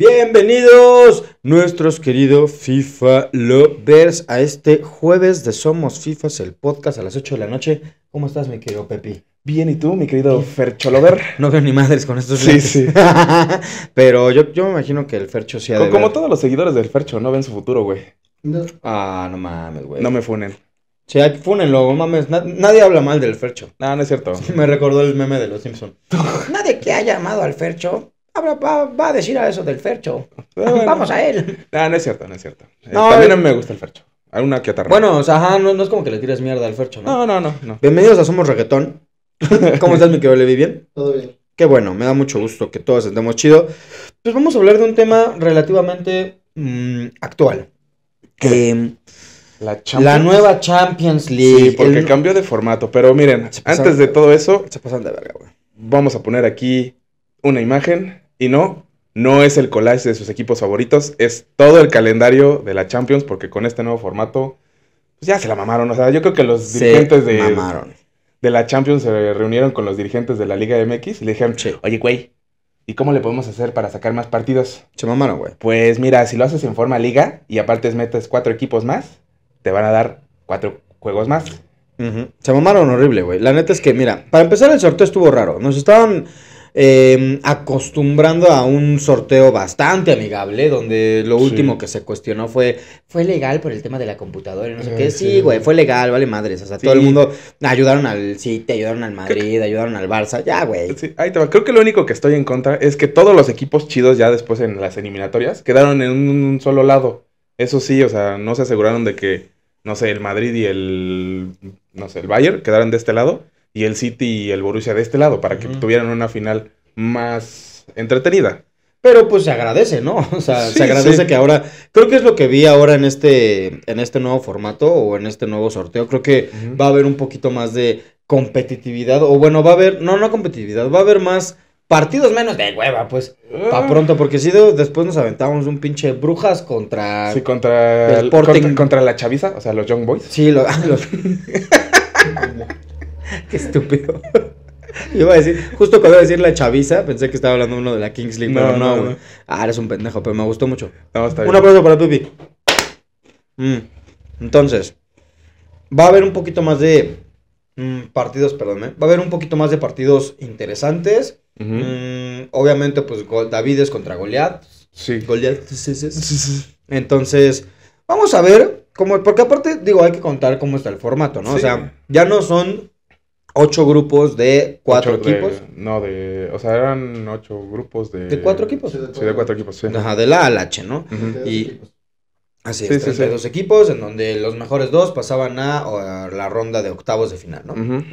Bienvenidos nuestros queridos FIFA Lovers a este jueves de Somos FIFAs, el podcast a las 8 de la noche. ¿Cómo estás, mi querido Pepi? Bien, ¿y tú, mi querido Fercho Lover? No veo ni madres con estos Sí, sí. Pero yo, me imagino que el Fercho sí ha Como, todos los seguidores del Fercho, no ven su futuro, güey. Ah, no mames, güey. No me funen. Sí, hay- funenlo, mames. nadie habla mal del Fercho. No, ah, no es cierto. Me recordó el meme de los Simpsons. Nadie que haya llamado al Fercho Ah, va, a decir a eso del Fercho. Ah, vamos a él. No, ah, no es cierto, no es cierto. No, eh, también eh, a mí me gusta el Fercho. Alguna que otra. Bueno, o sea, no, es como que le tires mierda al Fercho, ¿no? No, no, no. Bienvenidos a Somos Reggaetón. ¿Cómo estás, mi querido vi ¿Bien? Todo bien. Qué bueno, me da mucho gusto que todos estemos chido. Pues vamos a hablar de un tema relativamente mm, actual. Que eh, la, nueva Champions League. Sí, porque cambió de formato. Pero miren, antes de todo eso, se pasan de verga, güey. Vamos a poner aquí una imagen y no, no es el collage de sus equipos favoritos, es todo el calendario de la Champions, porque con este nuevo formato, pues ya se la mamaron. O sea, yo creo que los dirigentes de, de la Champions se reunieron con los dirigentes de la Liga MX y le dijeron, oye, güey, ¿y cómo le podemos hacer para sacar más partidos? Se mamaron, güey. Pues mira, si lo haces en forma liga y aparte metes cuatro equipos más, te van a dar cuatro juegos más. Se mamaron horrible, güey. La neta es que, mira, para empezar el sorteo estuvo raro. Nos estaban eh, acostumbrando a un sorteo bastante amigable, donde lo último que se cuestionó fue, fue legal por el tema de la computadora y no sé eh, qué. Sí, güey, fue legal, vale madres. O sea, todo el mundo ayudaron al City, ayudaron al Madrid, ayudaron al Barça, ya, güey. ahí te Creo que lo único que estoy en contra es que todos los equipos chidos ya después en las eliminatorias quedaron en un solo lado. Eso sí, o sea, no se aseguraron de que, no sé, el Madrid y el, no sé, el Bayern quedaran de este lado y el City y el Borussia de este lado, para que tuvieran una final más entretenida. Pero pues se agradece, ¿no? O sea, se agradece que ahora, creo que es lo que vi ahora en este, en este nuevo formato o en este nuevo sorteo, creo que va a haber un poquito más de competitividad, o bueno, va a haber, no, no competitividad, va a haber más partidos menos de hueva, pues, para ah. pronto, porque si después nos aventamos un pinche brujas contra... Sí, contra, el, contra, contra, la chaviza, o sea, los Young Boys. Sí, los... Qué estúpido. iba a decir, justo cuando iba a decir la chaviza, pensé que estaba hablando uno de la Kings League, pero no, Ah, eres un pendejo, pero me gustó mucho. Un aplauso para Pipi. Mm, entonces, va a haber un poquito más de mm, partidos, perdón, ¿eh? va a haber un poquito más de partidos interesantes. Mm, obviamente, pues David es contra Goliath. Sí. Goliath. Entonces, vamos a ver cómo, porque aparte, digo, hay que contar cómo está el formato, ¿no? O sea, ya no son ocho grupos de cuatro equipos. no, de. O sea, eran ocho grupos de. ¿De cuatro equipos? Sí, de, cuatro equipos, sí. Ajá, de la al H, ¿no? Y. Así es, dos equipos, en donde los mejores dos pasaban a, la ronda de octavos de final, ¿no?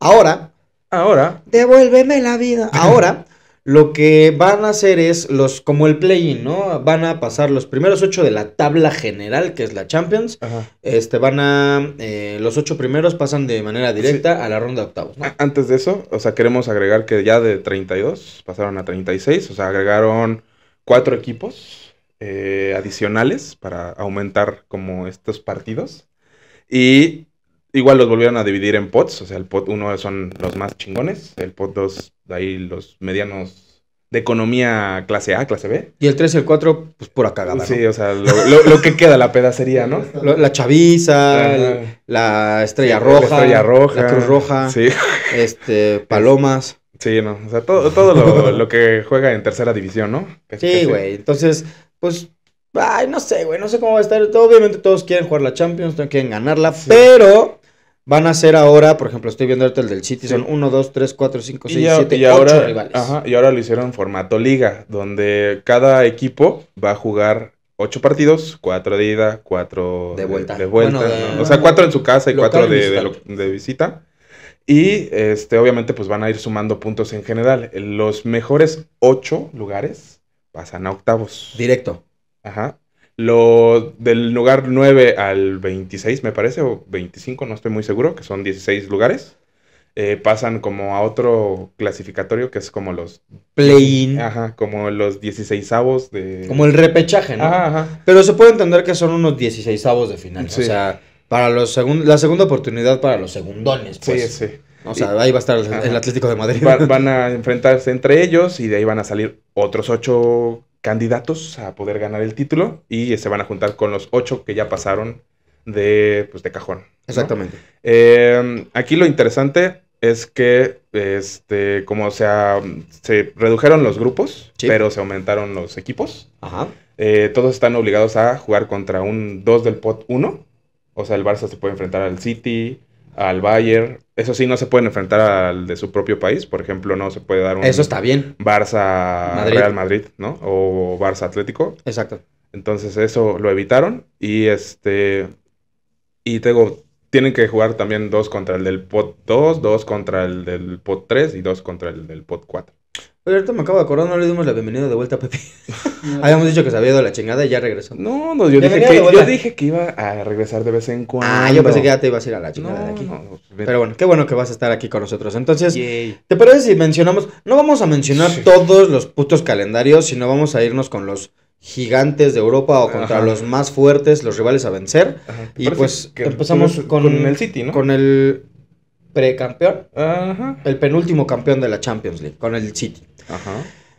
Ahora. Ahora. Devuélveme la vida. Ahora. Lo que van a hacer es los, como el play-in, ¿no? Van a pasar los primeros ocho de la tabla general, que es la Champions. Este, van a, eh, los ocho primeros pasan de manera directa a la ronda de octavos. Antes de eso, o sea, queremos agregar que ya de 32 pasaron a 36, o sea, agregaron cuatro equipos eh, adicionales para aumentar como estos partidos. Y Igual los volvieron a dividir en pots, o sea, el pot 1 son los más chingones, el pot 2, ahí los medianos de economía clase A, clase B. Y el 3 y el 4, pues pura cagada. ¿no? Sí, o sea, lo, que queda, la pedacería, ¿no? la chaviza, la, estrella roja, la estrella roja, cruz roja, este, palomas. Sí, no, o sea, todo, todo lo, que juega en tercera división, ¿no? sí, güey, entonces, pues Ay, no sé, güey, no sé cómo va a estar. Obviamente todos quieren jugar la Champions, quieren ganarla, pero van a ser ahora, por ejemplo, estoy viendo ahorita el del City, son 1, 2, 3, 4, 5, 6, 7, 8 rivales. Ajá, y ahora lo hicieron en formato liga, donde cada equipo va a jugar 8 partidos, 4 de ida, 4 de vuelta. De, vuelta O sea, 4 en su casa y 4 de, de visita. Y este, obviamente, pues van a ir sumando puntos en general. Los mejores 8 lugares pasan a octavos. Directo. Ajá. Lo del lugar 9 al 26, me parece, o 25, no estoy muy seguro, que son 16 lugares. Eh, pasan como a otro clasificatorio que es como los play-in. Ajá, como los 16 avos de. Como el repechaje, ¿no? Ajá, Pero se puede entender que son unos 16 avos de final. O sea, para los la segunda oportunidad para los segundones, pues. Sí, sí. O sea, ahí va a estar el, Atlético de Madrid. van a enfrentarse entre ellos y de ahí van a salir otros ocho candidatos a poder ganar el título y eh, se van a juntar con los ocho que ya pasaron de, pues, de cajón. Exactamente. Em, aquí lo interesante es que, este, como sea, se redujeron los grupos, pero se aumentaron los equipos. Eh, todos están obligados a jugar contra un 2 del pot 1. O sea, el Barça se puede enfrentar al City, al Bayern. Eso sí, no se pueden enfrentar al de su propio país. Por ejemplo, no se puede dar un. Barça Real Madrid, ¿no? O Barça Atlético. Exacto. Entonces, eso lo evitaron. Y este. Y tengo. Tienen que jugar también dos contra el del pot 2, dos contra el del pot 3 y dos contra el del pot 4 ahorita me acabo de acordar, no le dimos la bienvenida de vuelta a Pepe. Habíamos dicho que se había ido a la chingada y ya regresó. No, no, yo dije, que, yo dije que iba a regresar de vez en cuando. Ah, yo pensé que ya te ibas a ir a la chingada de aquí. Pero bueno, qué bueno que vas a estar aquí con nosotros. Entonces, ¿te parece si mencionamos? No vamos a mencionar todos los putos calendarios, sino vamos a irnos con los gigantes de Europa o contra los más fuertes, los rivales a vencer. y pues empezamos con, con, el City, ¿no? Con el precampeón, Ajá. el penúltimo campeón de la Champions League, con el City.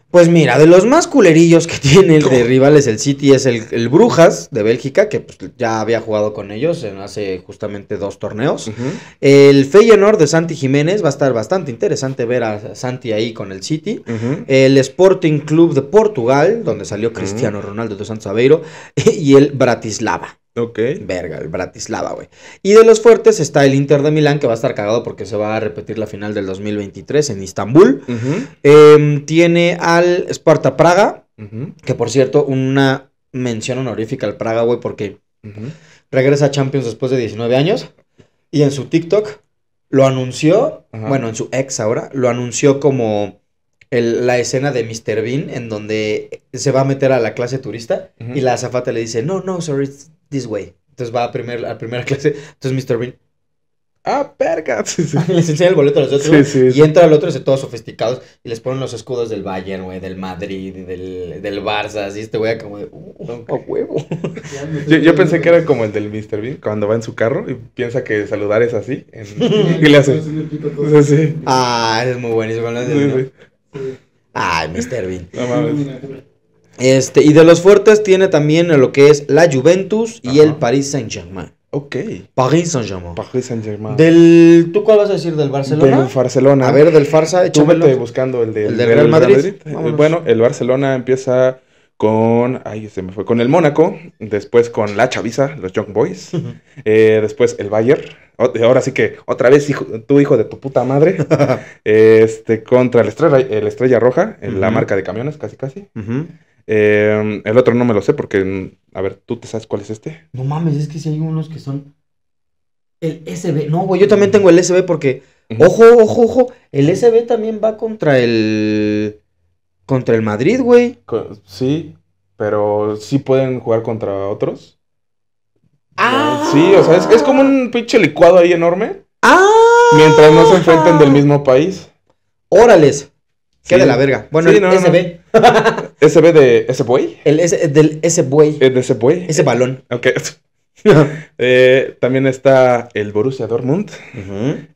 Pues mira, de los más culerillos que tiene el de rivales el City es el, Brujas de Bélgica, que pues, ya había jugado con ellos en hace justamente dos torneos. El Feyenoord de Santi Jiménez, va a estar bastante interesante ver a Santi ahí con el City. El Sporting Club de Portugal, donde salió Cristiano Ronaldo de Santos Aveiro. Y el Bratislava Ok. Verga, el Bratislava, güey. Y de los fuertes está el Inter de Milán, que va a estar cagado porque se va a repetir la final del 2023 en Istambul. Em, tiene al Sparta Praga, que por cierto, una mención honorífica al Praga, güey, porque regresa a Champions después de 19 años. Y en su TikTok lo anunció, bueno, en su ex ahora, lo anunció como la escena de Mr. Bean en donde se va a meter a la clase turista y la azafata le dice, no, no, sorry, this way. Entonces va a, primer, a primera clase. Entonces Mr. Bean, ¡ah, perga! Sí, les enseña el boleto a los otros. y entra al otro, de todos sofisticados, y les ponen los escudos del Bayern, güey, del Madrid, del, del Barça, así. Este güey, como de, uh, a huevo! yo, pensé que era como el del Mr. Bean, cuando va en su carro y piensa que saludar es así. y le hace. ah, es muy buenísimo. ¿no? Ay, Mr. Bean. No mames. Este, y de los fuertes tiene también lo que es la Juventus y el Paris Saint-Germain. Ok. Paris Saint-Germain. Paris Saint-Germain. Del, ¿Tú cuál vas a decir? ¿Del Barcelona? Del Barcelona. A ver, del Farsa, échamelo. Tú vete buscando el, de, del Real, Madrid. Eh, bueno, el Barcelona empieza con, ay, se me fue, con el Mónaco, después con la Chavisa los Young Boys, eh, después el Bayern, ahora sí que otra vez tu hijo de tu puta madre, este, contra el Estrella, Estrella Roja, en la marca de camiones, casi casi, Ajá. Eh, el otro no me lo sé porque, mm, a ver, ¿tú te sabes cuál es este? No mames, es que si hay unos que son el SB. No, güey, yo mm. también tengo el SB porque, ojo, ojo, ojo, el SB también va contra el... Contra el Madrid, güey. Sí, pero sí pueden jugar contra otros. Ah. Sí, o sea, es, como un pinche licuado ahí enorme. Ah. Mientras no se enfrenten del mismo país. Órales. Qué de la verga. Bueno, sí, el SB. ¿SB de ese buey? El del ese buey. ¿El de ese buey? Ese balón. Ok. Eh, también está el Borussia Dortmund,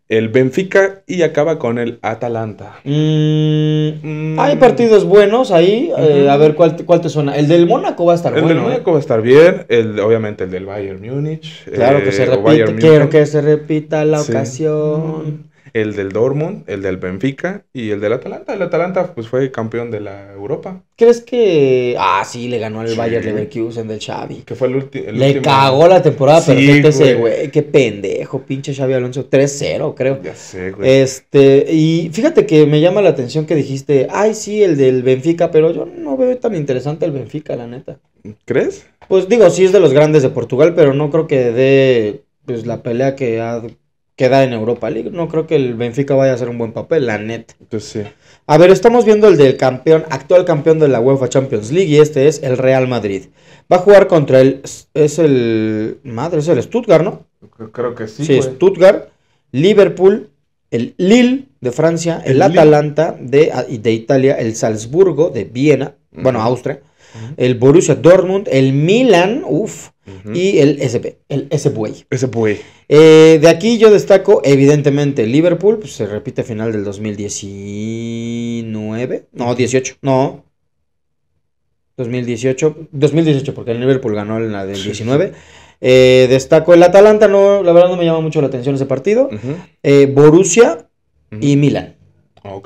el Benfica y acaba con el Atalanta. Mm, mm. Hay partidos buenos ahí. Eh, a ver cuál te, cuál te suena. El del Mónaco va a estar bueno. El del ¿eh? Mónaco va a estar bien. obviamente el del Bayern Múnich. Claro que se repite. Quiero que se repita la ocasión. Mm el del Dortmund, el del Benfica y el del Atalanta. El Atalanta pues fue campeón de la Europa. ¿Crees que ah sí le ganó al Bayern Leverkusen del Xavi? Que fue el, el le cagó la temporada pero ese güey, qué pendejo, pinche Xavi Alonso 3-0, creo. Ya sé, güey. Este, y fíjate que me llama la atención que dijiste, "Ay, sí, el del Benfica", pero yo no veo tan interesante el Benfica, la neta. ¿Crees? Pues digo, sí es de los grandes de Portugal, pero no creo que dé pues la pelea que ha queda en Europa League. No creo que el Benfica vaya a hacer un buen papel, la net. Pues A ver, estamos viendo el del campeón, actual campeón de la UEFA Champions League y este es el Real Madrid. Va a jugar contra el es el madre, es el Stuttgart, ¿no? Creo que sí. Sí, Stuttgart, Liverpool, el Lille de Francia, el, Atalanta de, ah, de, Italia, el Salzburgo de Viena, bueno, Austria, el Borussia Dortmund, el Milan, uff, y el SP, el SPUE. s e. e. Eh, de aquí yo destaco, evidentemente, Liverpool, pues se repite final del 2019. No, 18. No. 2018. 2018, porque el Liverpool ganó en la del 19. Eh, destaco el Atalanta, no, la verdad no me llama mucho la atención ese partido. Eh, Borussia y Milan.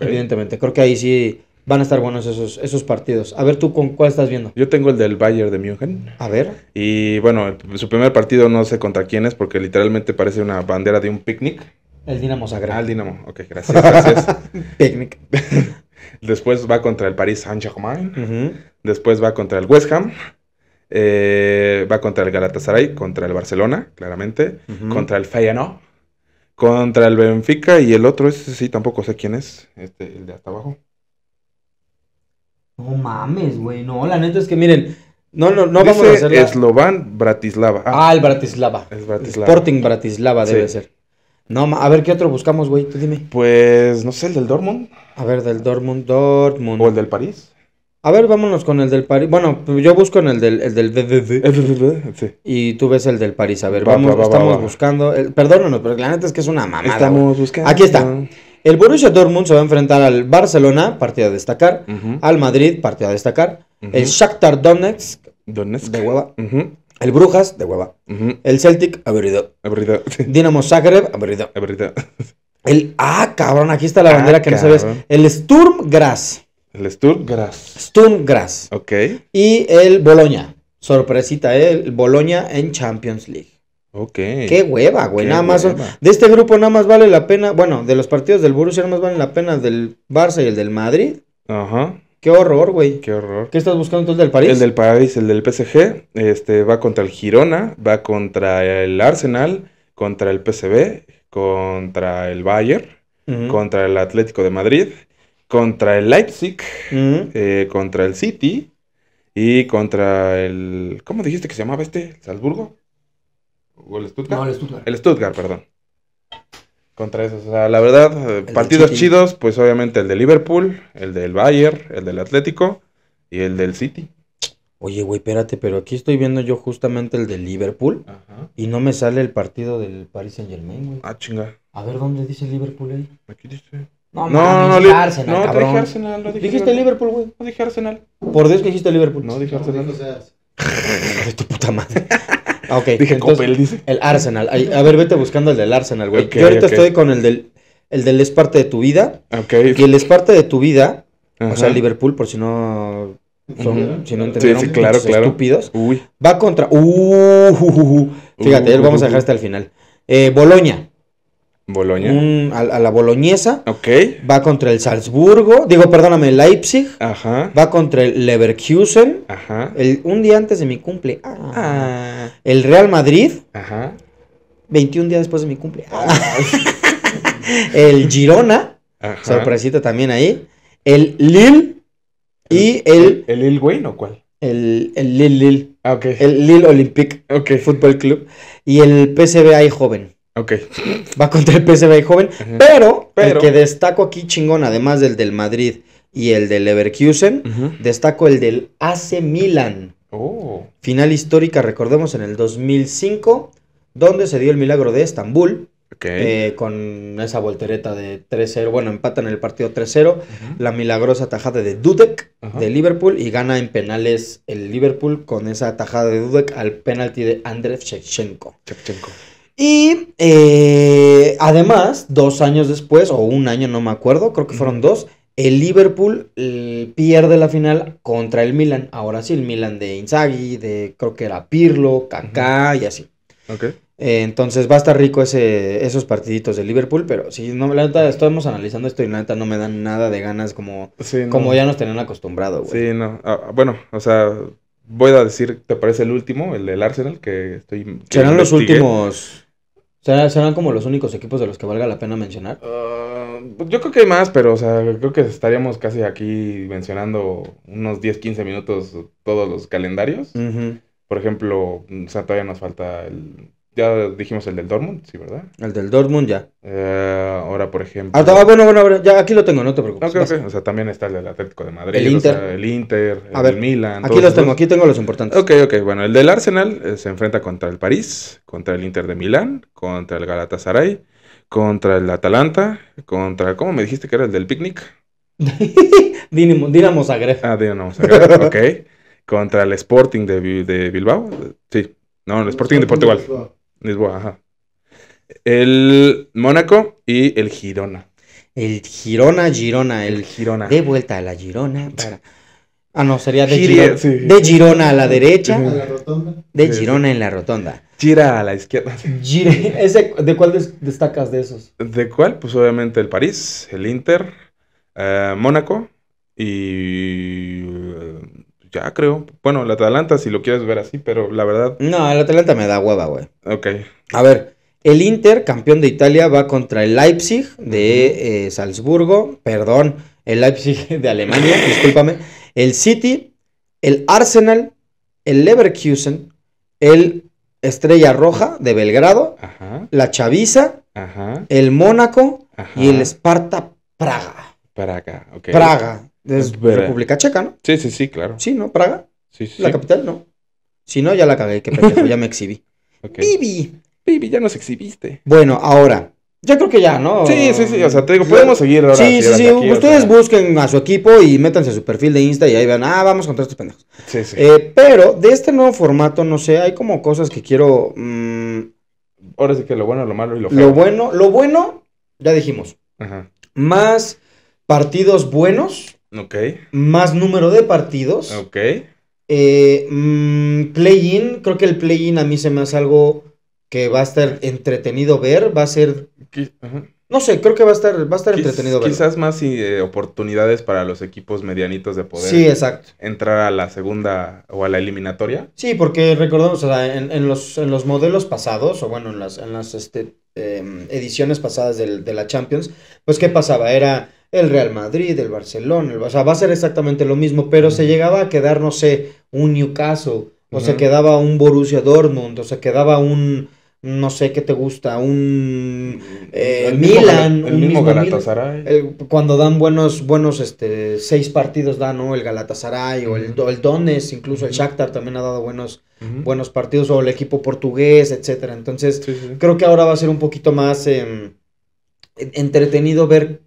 Evidentemente, creo que ahí sí Van a estar buenos esos, esos partidos. A ver, ¿tú con cuál estás viendo? Yo tengo el del Bayern de Múnich. A ver. Y bueno, su primer partido no sé contra quién es, porque literalmente parece una bandera de un picnic. El Dinamo Zagreb. Ah, el Dinamo. Ok, gracias, gracias. picnic. Después va contra el Paris Saint-Germain. Después va contra el West Ham. Eh, va contra el Galatasaray, contra el Barcelona, claramente. Contra el Feyenoord. Contra el Benfica y el otro, ese sí, tampoco sé quién es. Este, el de hasta abajo. No mames, güey. No, la neta es que miren. No, no, no vamos a hacer la... Eslovan Bratislava. Ah, ah el Bratislava. El Bratislava. Sporting Bratislava debe ser. No, a ver, ¿qué otro buscamos, güey? Tú dime. Pues, no sé, el del Dortmund. A ver, del Dortmund, Dortmund. ¿O el del París? A ver, vámonos con el del París. Bueno, yo busco en el del, el del Sí. Y tú ves el del París. A ver, vamos, estamos buscando. El... Perdónanos, pero la neta es que es una mamada. Estamos buscando. Aquí está. El Borussia Dortmund se va a enfrentar al Barcelona, partida a destacar, al Madrid, partida a destacar, el Shakhtar Donetsk, Donetsk. de hueva, el Brujas, de hueva, el Celtic, aburrido, aburrido, Dinamo Zagreb, aburrido, aburrido. El, ah, cabrón, aquí está la ah, bandera que no sabes, el Sturm Graz. El Sturm Graz. Sturm Graz. Ok. Y el Boloña, sorpresita, ¿eh? el Boloña en Champions League. Ok. Qué hueva, güey. nada más. De este grupo nada más vale la pena. Bueno, de los partidos del Borussia nada más vale la pena del Barça y el del Madrid. Ajá. Qué horror, güey. Qué horror. ¿Qué estás buscando entonces del París? El del París, el del PSG. Este va contra el Girona, va contra el Arsenal, contra el PSV, contra el Bayern, contra el Atlético de Madrid, contra el Leipzig, eh, contra el City y contra el. ¿Cómo dijiste que se llamaba este? ¿Salzburgo? ¿O el Stuttgart? No, el Stuttgart. El Stuttgart, perdón. Contra esos. O sea, la verdad, eh, partidos chidos, pues obviamente el de Liverpool, el del Bayern, el del Atlético y el del City. Oye, güey, espérate, pero aquí estoy viendo yo justamente el de Liverpool Ajá. y no me sale el partido del Paris Saint Germain, güey. Ah, chinga. A ver, ¿dónde dice Liverpool ahí? Aquí dice. No, no, no, dije no, Arsenal, no, cabrón. dije Arsenal, no dije Dijiste Liverpool, güey. No dije Arsenal. Por Dios que dijiste Liverpool. No dije Arsenal. No, de tu puta madre. Ah, ok. Entonces, dice. El Arsenal. A ver, vete buscando el del Arsenal, güey. Yo ahorita estoy con el del, el del es parte de tu vida. Ok. Y el es parte de tu vida, o sea, Liverpool, por si no... Son, si no entendieron, sí, claro, claro. estúpidos. Uy. Va contra... Uh, uh, uh, uh. Fíjate, vamos a dejar hasta el final. Eh, Boloña. Boloña. a, la boloñesa. Ok. Va contra el Salzburgo. Digo, perdóname, Leipzig. Ajá. Va contra el Leverkusen. Ajá. un día antes de mi cumple. Ah. ah. El Real Madrid. Ajá. 21 días después de mi cumple. Ah. el Girona. Sorpresita también ahí. El Lille. Y el. ¿El, Lille Wayne cuál? El, el Lille Lille. Ah, el Lille Olympic. Ok. Fútbol Club. Y el PSV ahí joven. Va contra el PSV joven. Pero, el que destaco aquí chingón, además del del Madrid y el del Leverkusen, destaco el del AC Milan. Oh. Final histórica, recordemos, en el 2005, donde se dio el milagro de Estambul. Eh, con esa voltereta de 3-0, bueno, empatan el partido 3-0, la milagrosa tajada de Dudek de Liverpool y gana en penales el Liverpool con esa tajada de Dudek al penalti de Andrev Shevchenko. Shevchenko. Y eh, además, dos años después, o un año, no me acuerdo, creo que fueron dos, el Liverpool eh, pierde la final contra el Milan. Ahora sí, el Milan de Inzaghi, de creo que era Pirlo, Kaká y así. Ok. Eh, entonces va a estar rico ese, esos partiditos de Liverpool, pero si no, la neta, estamos analizando esto y la neta no me dan nada de ganas como, como ya nos tenían acostumbrado, güey. Sí, no. Ah, ah, bueno, o sea, voy a decir, ¿te parece el último, el del Arsenal? Que estoy. Serán los últimos. ¿Serán como los únicos equipos de los que valga la pena mencionar? Ah, yo creo que hay más, pero o sea, creo que estaríamos casi aquí mencionando unos 10, 15 minutos todos los calendarios. Por ejemplo, todavía nos falta el ya dijimos el del Dortmund, sí, ¿verdad? El del Dortmund, ya. Eh, ahora, por ejemplo. Ah, bueno, bueno, bueno, ya aquí lo tengo, no te preocupes. Okay, okay. O sea, también está el Atlético de Madrid. El Inter. el Inter, el Milan. Aquí los tengo, aquí tengo los importantes. Ok, ok. Bueno, el del Arsenal eh, se enfrenta contra el París, contra el Inter de Milán, contra el Galatasaray, contra el Atalanta, contra. ¿Cómo me dijiste que era el del Picnic? Dinamo, Dinamo Zagreb. Ah, Dinamo Zagreb, ok. Contra el Sporting de, de Bilbao. Sí. No, el Sporting, de Portugal. El Mónaco y el Girona. El Girona, Girona, el, Girona. De vuelta a la Girona Ah, no, sería de, Girona, a la derecha. De Girona en la rotonda. Gira a la izquierda. ¿De cuál destacas de esos? ¿De cuál? Pues obviamente el París, el Inter, eh, Mónaco y ya creo. Bueno, el Atalanta, si lo quieres ver así, pero la verdad. No, el Atalanta me da hueva, güey. Ok. A ver, el Inter, campeón de Italia, va contra el Leipzig de eh, Salzburgo. Perdón, el Leipzig de Alemania, discúlpame. El City, el Arsenal, el Leverkusen, el Estrella Roja de Belgrado, la Chavisa, el Mónaco y el Sparta Praga. Praga, ok. Praga. República Checa, ¿no? Sí, sí, sí, claro. Sí, ¿no? Praga. Sí, sí. La capital, no. Si no, ya la cagué, pendejo, ya me exhibí. Okay. Pibi, ya nos exhibiste. Bueno, ahora. Ya creo que ya, ¿no? Sí, sí, sí. O sea, te digo, podemos seguir ahora. Sí, sí, sí. Ustedes busquen a su equipo y métanse a su perfil de Insta y ahí vean, ah, vamos contra estos pendejos. Sí, sí. Eh, pero de este nuevo formato, no sé, hay como cosas que quiero. Mm, ahora sí que lo bueno, lo malo y lo feo. Lo bueno, lo bueno, ya dijimos. Ajá. Más partidos buenos. Ok. Más número de partidos. Ok. Eh, mm, play-in, creo que el play-in a mí se me hace algo que va a estar entretenido ver, va a ser... No sé, creo que va a estar, va a estar entretenido verlo. Quizás más eh, oportunidades para los equipos medianitos de poder sí, exacto. entrar a la segunda o a la eliminatoria. Sí, porque recordamos, o sea, en, los, en los modelos pasados, o bueno, en las, en las este, Em, ediciones pasadas del, de la Champions, pues ¿qué pasaba? Era el Real Madrid, el Barcelona, el, o sea, va a ser exactamente lo mismo, pero se llegaba a quedar, no sé, un Newcastle, o se quedaba un Borussia Dortmund, o se quedaba un, no sé qué te gusta, un eh, Milan, el mismo Galatasaray. cuando dan buenos, buenos este, seis partidos dan, ¿no? El Galatasaray o el, el Donetsk, incluso el Shakhtar también ha dado buenos, buenos partidos, o el equipo portugués, etcétera. Entonces, creo que ahora va a ser un poquito más em, entretenido ver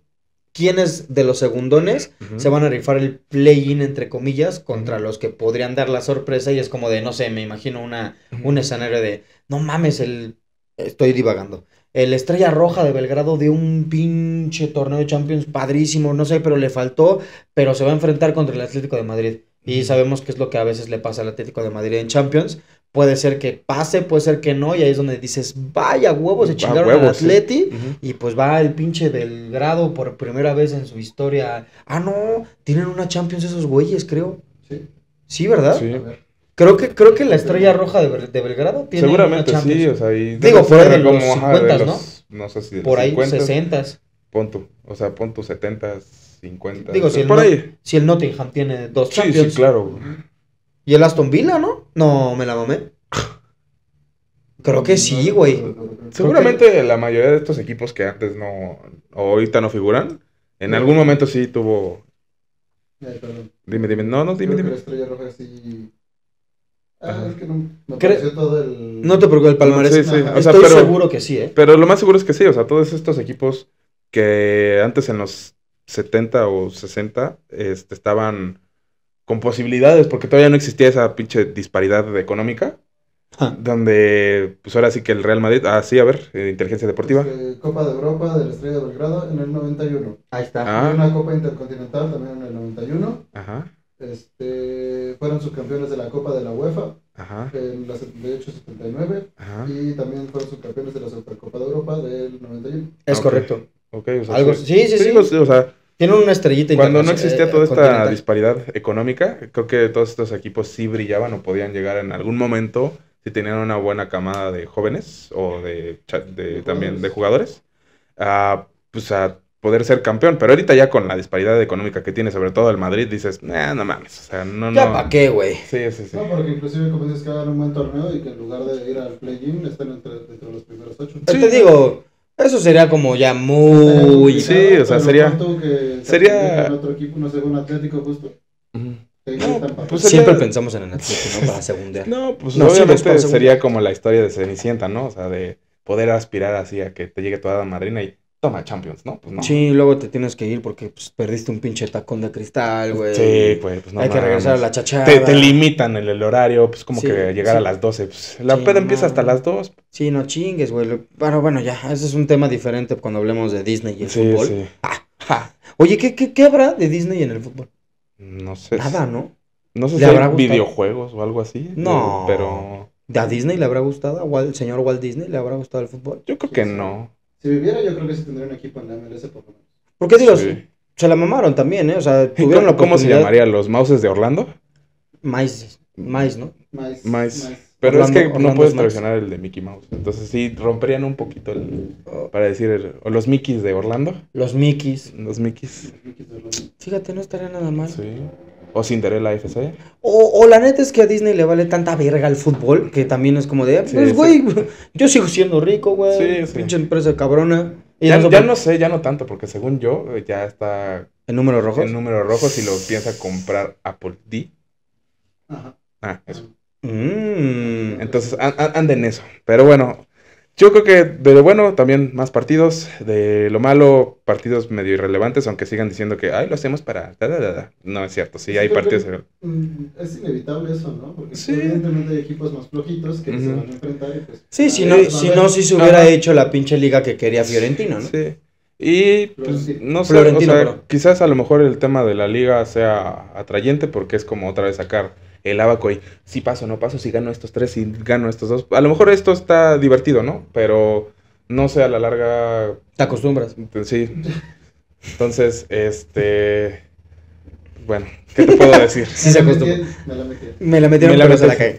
quiénes de los segundones se van a rifar el play-in, entre comillas, contra los que podrían dar la sorpresa. Y es como de, no sé, me imagino una, un escenario de no mames, el. Estoy divagando. El Estrella Roja de Belgrado de un pinche torneo de Champions padrísimo, no sé, pero le faltó, pero se va a enfrentar contra el Atlético de Madrid. Y sabemos que es lo que a veces le pasa al Atlético de Madrid en Champions. Puede ser que pase, puede ser que no, y ahí es donde dices, vaya huevos, se chingaron al Atleti. Y pues va el pinche Belgrado por primera vez en su historia. Ah, no, tienen una Champions esos güeyes, creo. Sí. Sí, ¿verdad? Sí. A ver. Creo que, creo que la estrella roja de, Belgrado tiene. Seguramente sí, o sea, Digo, fuera de como, los 50, ¿no? No sé si. De por ahí, 50, 60. Punto. O sea, punto 70, 50. Digo, si el, por ahí. si el Nottingham tiene dos sí, Champions. Sí, claro. Y el Aston Villa, ¿no? No, me la mamé. Creo que sí, güey. Seguramente la mayoría de estos equipos que antes no. o ahorita no figuran, en algún momento sí tuvo. Dime, dime. No, no, dime, dime. la estrella roja sí Ah, no No te preocupes, el palmarés. Estoy pero, seguro que sí, ¿eh? Pero lo más seguro es que sí, o sea, todos estos equipos que antes en los 70 o 60 este, estaban con posibilidades, porque todavía no existía esa pinche disparidad económica. Donde, pues ahora sí que el Real Madrid, ah, sí, a ver, eh, inteligencia deportiva. Este, Copa de Europa de la Estrella de Belgrado en el 91. Ahí está. una Copa Intercontinental también en el 91. Ajá este, fueron subcampeones de la Copa de la UEFA en la 78-79 y también fueron subcampeones de la Supercopa de Europa del 91. Es correcto. Okay, sí, sí, sí. Pues, o sea, tienen una estrellita. Cuando no eh, existía toda esta disparidad económica, creo que todos estos equipos sí brillaban o podían llegar en algún momento si tenían una buena camada de jóvenes o de, también de jugadores. Ah, pues a poder ser campeón. Pero ahorita ya con la disparidad económica que tiene, sobre todo el Madrid, dices, nah, no mames, o sea, no, ¿Ya para qué, güey? Sí, sí, sí. No, porque inclusive comienzas que hagan un buen torneo y que en lugar de ir al play-in estén entre, los primeros ocho. te digo, eso sería como ya muy... Sí, o sea, sería... Que sería... En otro equipo, no sé, un Atlético justo. pues siempre pensamos en el Atlético, ¿no? Para segunda. No, pues no, obviamente sería como la historia de Cenicienta, ¿no? O sea, de poder aspirar así a que te llegue toda la madrina y toma Champions, ¿no? Pues Sí, luego te tienes que ir porque pues, perdiste un pinche tacón de cristal, güey. Sí, güey, pues no. Hay que regresar a la chachada. Te, limitan el, el, horario, pues como que llegar a las 12. Pues, la peda empieza hasta las 2. Sí, no chingues, güey. Pero bueno, ya, ese es un tema diferente cuando hablemos de Disney y el fútbol. Sí. Ah, Oye, ¿qué, ¿qué, habrá de Disney en el fútbol? No sé. Nada, ¿no? No sé si habrá hay videojuegos o algo así. No. Pero... ¿A Disney le habrá gustado? ¿Al señor Walt Disney le habrá gustado el fútbol? Yo creo que no. Si viviera, yo creo que sí tendría un equipo en la MLS por lo menos. Porque digo, se la mamaron también, ¿eh? O sea, tuvieron la ¿Cómo se llamaría? ¿Los Mouses de Orlando? Mice, Mice, ¿no? Mice. Mice. Pero es que no puedes traicionar el de Mickey Mouse. Entonces sí romperían un poquito el, oh. para decir o los Mickeys de Orlando. Los Mickeys. Los Mickeys. Fíjate, no estaría nada mal. Sí. O Cinderella FC. O, o, la neta es que a Disney le vale tanta verga el fútbol que también es como de, ah, pues güey, yo sigo siendo rico, güey. Sí, pinche empresa cabrona. ya, no sé, ya no tanto, porque según yo, eh, ya está. ¿En número rojo? En número rojo si lo piensa comprar Apple D. Ajá. Ah, eso. Mm. entonces, anden en eso. Pero bueno, yo creo que de lo bueno también más partidos, de lo malo partidos medio irrelevantes, aunque sigan diciendo que, ay, lo hacemos para... No es cierto, sí, hay partidos... Mm, es inevitable eso, ¿no? Porque evidentemente hay equipos más flojitos que se van a enfrentar pues, Sí, si no, si no, se hubiera hecho la pinche liga que quería Fiorentino, ¿no? Sí. Y pues, no sé, quizás a lo mejor el tema de la liga sea atrayente porque es como otra vez sacar el abaco y si paso, no paso, si gano estos tres, si gano estos dos. A lo mejor esto está divertido, ¿no? Pero no sé, a la larga... Te acostumbras. Sí. Entonces, este... Bueno, ¿qué te puedo decir? sí, se acostumbra. Me la metieron. Me la metieron,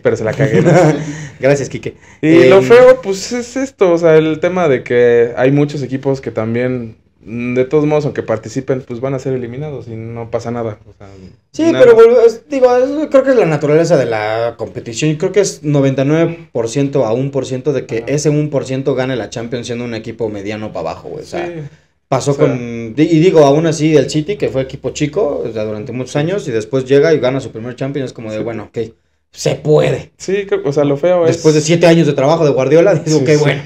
pero, se la cagué. Gracias, Kike. Y lo em, feo, pues, es esto. O sea, el tema de que hay muchos equipos que también de todos modos, aunque participen, pues van a ser eliminados y no pasa nada. sí, pero digo, creo que es la naturaleza de la competición. y creo que es 99% a 1% de que ese 1% gane la Champions siendo un equipo mediano para abajo, O sea, pasó con... Y digo, aún así, el City, que fue equipo chico durante muchos años, y después llega y gana su primer Champions, es como de, bueno, ok se puede. Sí, o sea, lo feo es. Después de siete años de trabajo de Guardiola, digo, sí, bueno.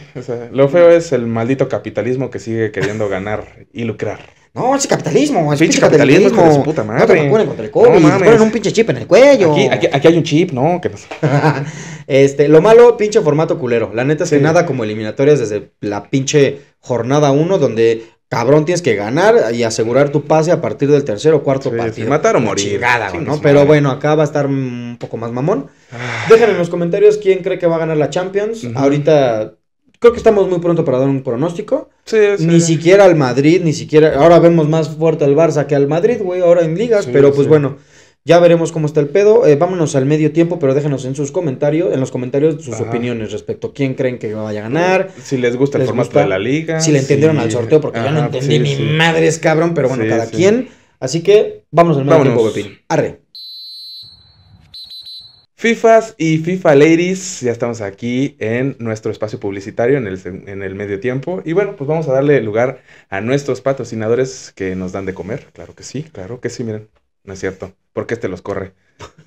lo feo es el maldito capitalismo que sigue queriendo ganar y lucrar. No, ese capitalismo, es pinche, pinche capitalismo. capitalismo su puta madre. No te vacunen contra el COVID, no, ponen un pinche chip en el cuello. Aquí, aquí, hay un chip, ¿no? ¿Qué pasa? este, lo malo, pinche formato culero. La neta es que nada como eliminatorias desde la pinche jornada 1, donde Cabrón, tienes que ganar y asegurar tu pase a partir del tercer o cuarto partido partido. Matar o morir. ¿no? Pero bueno, acá va a estar un poco más mamón. Ah. Dejen en los comentarios quién cree que va a ganar la Champions. Ahorita creo que estamos muy pronto para dar un pronóstico. Ni siquiera al Madrid, ni siquiera. Ahora vemos más fuerte al Barça que al Madrid, güey, ahora en ligas, pero pues bueno. Ya veremos cómo está el pedo. Eh, vámonos al medio tiempo, pero déjenos en sus comentarios, en los comentarios sus opiniones respecto a quién creen que vaya a ganar. Si les gusta el formato de la liga. Si le entendieron al sorteo, porque yo no entendí ni madres, cabrón, pero bueno, cada quien. Así que vamos al medio tiempo, Arre. FIFAs y FIFA Ladies, ya estamos aquí en nuestro espacio publicitario en el, en el, medio tiempo. Y bueno, pues vamos a darle lugar a nuestros patrocinadores que nos dan de comer. Claro que sí, claro que sí, miren, no es cierto porque este los corre.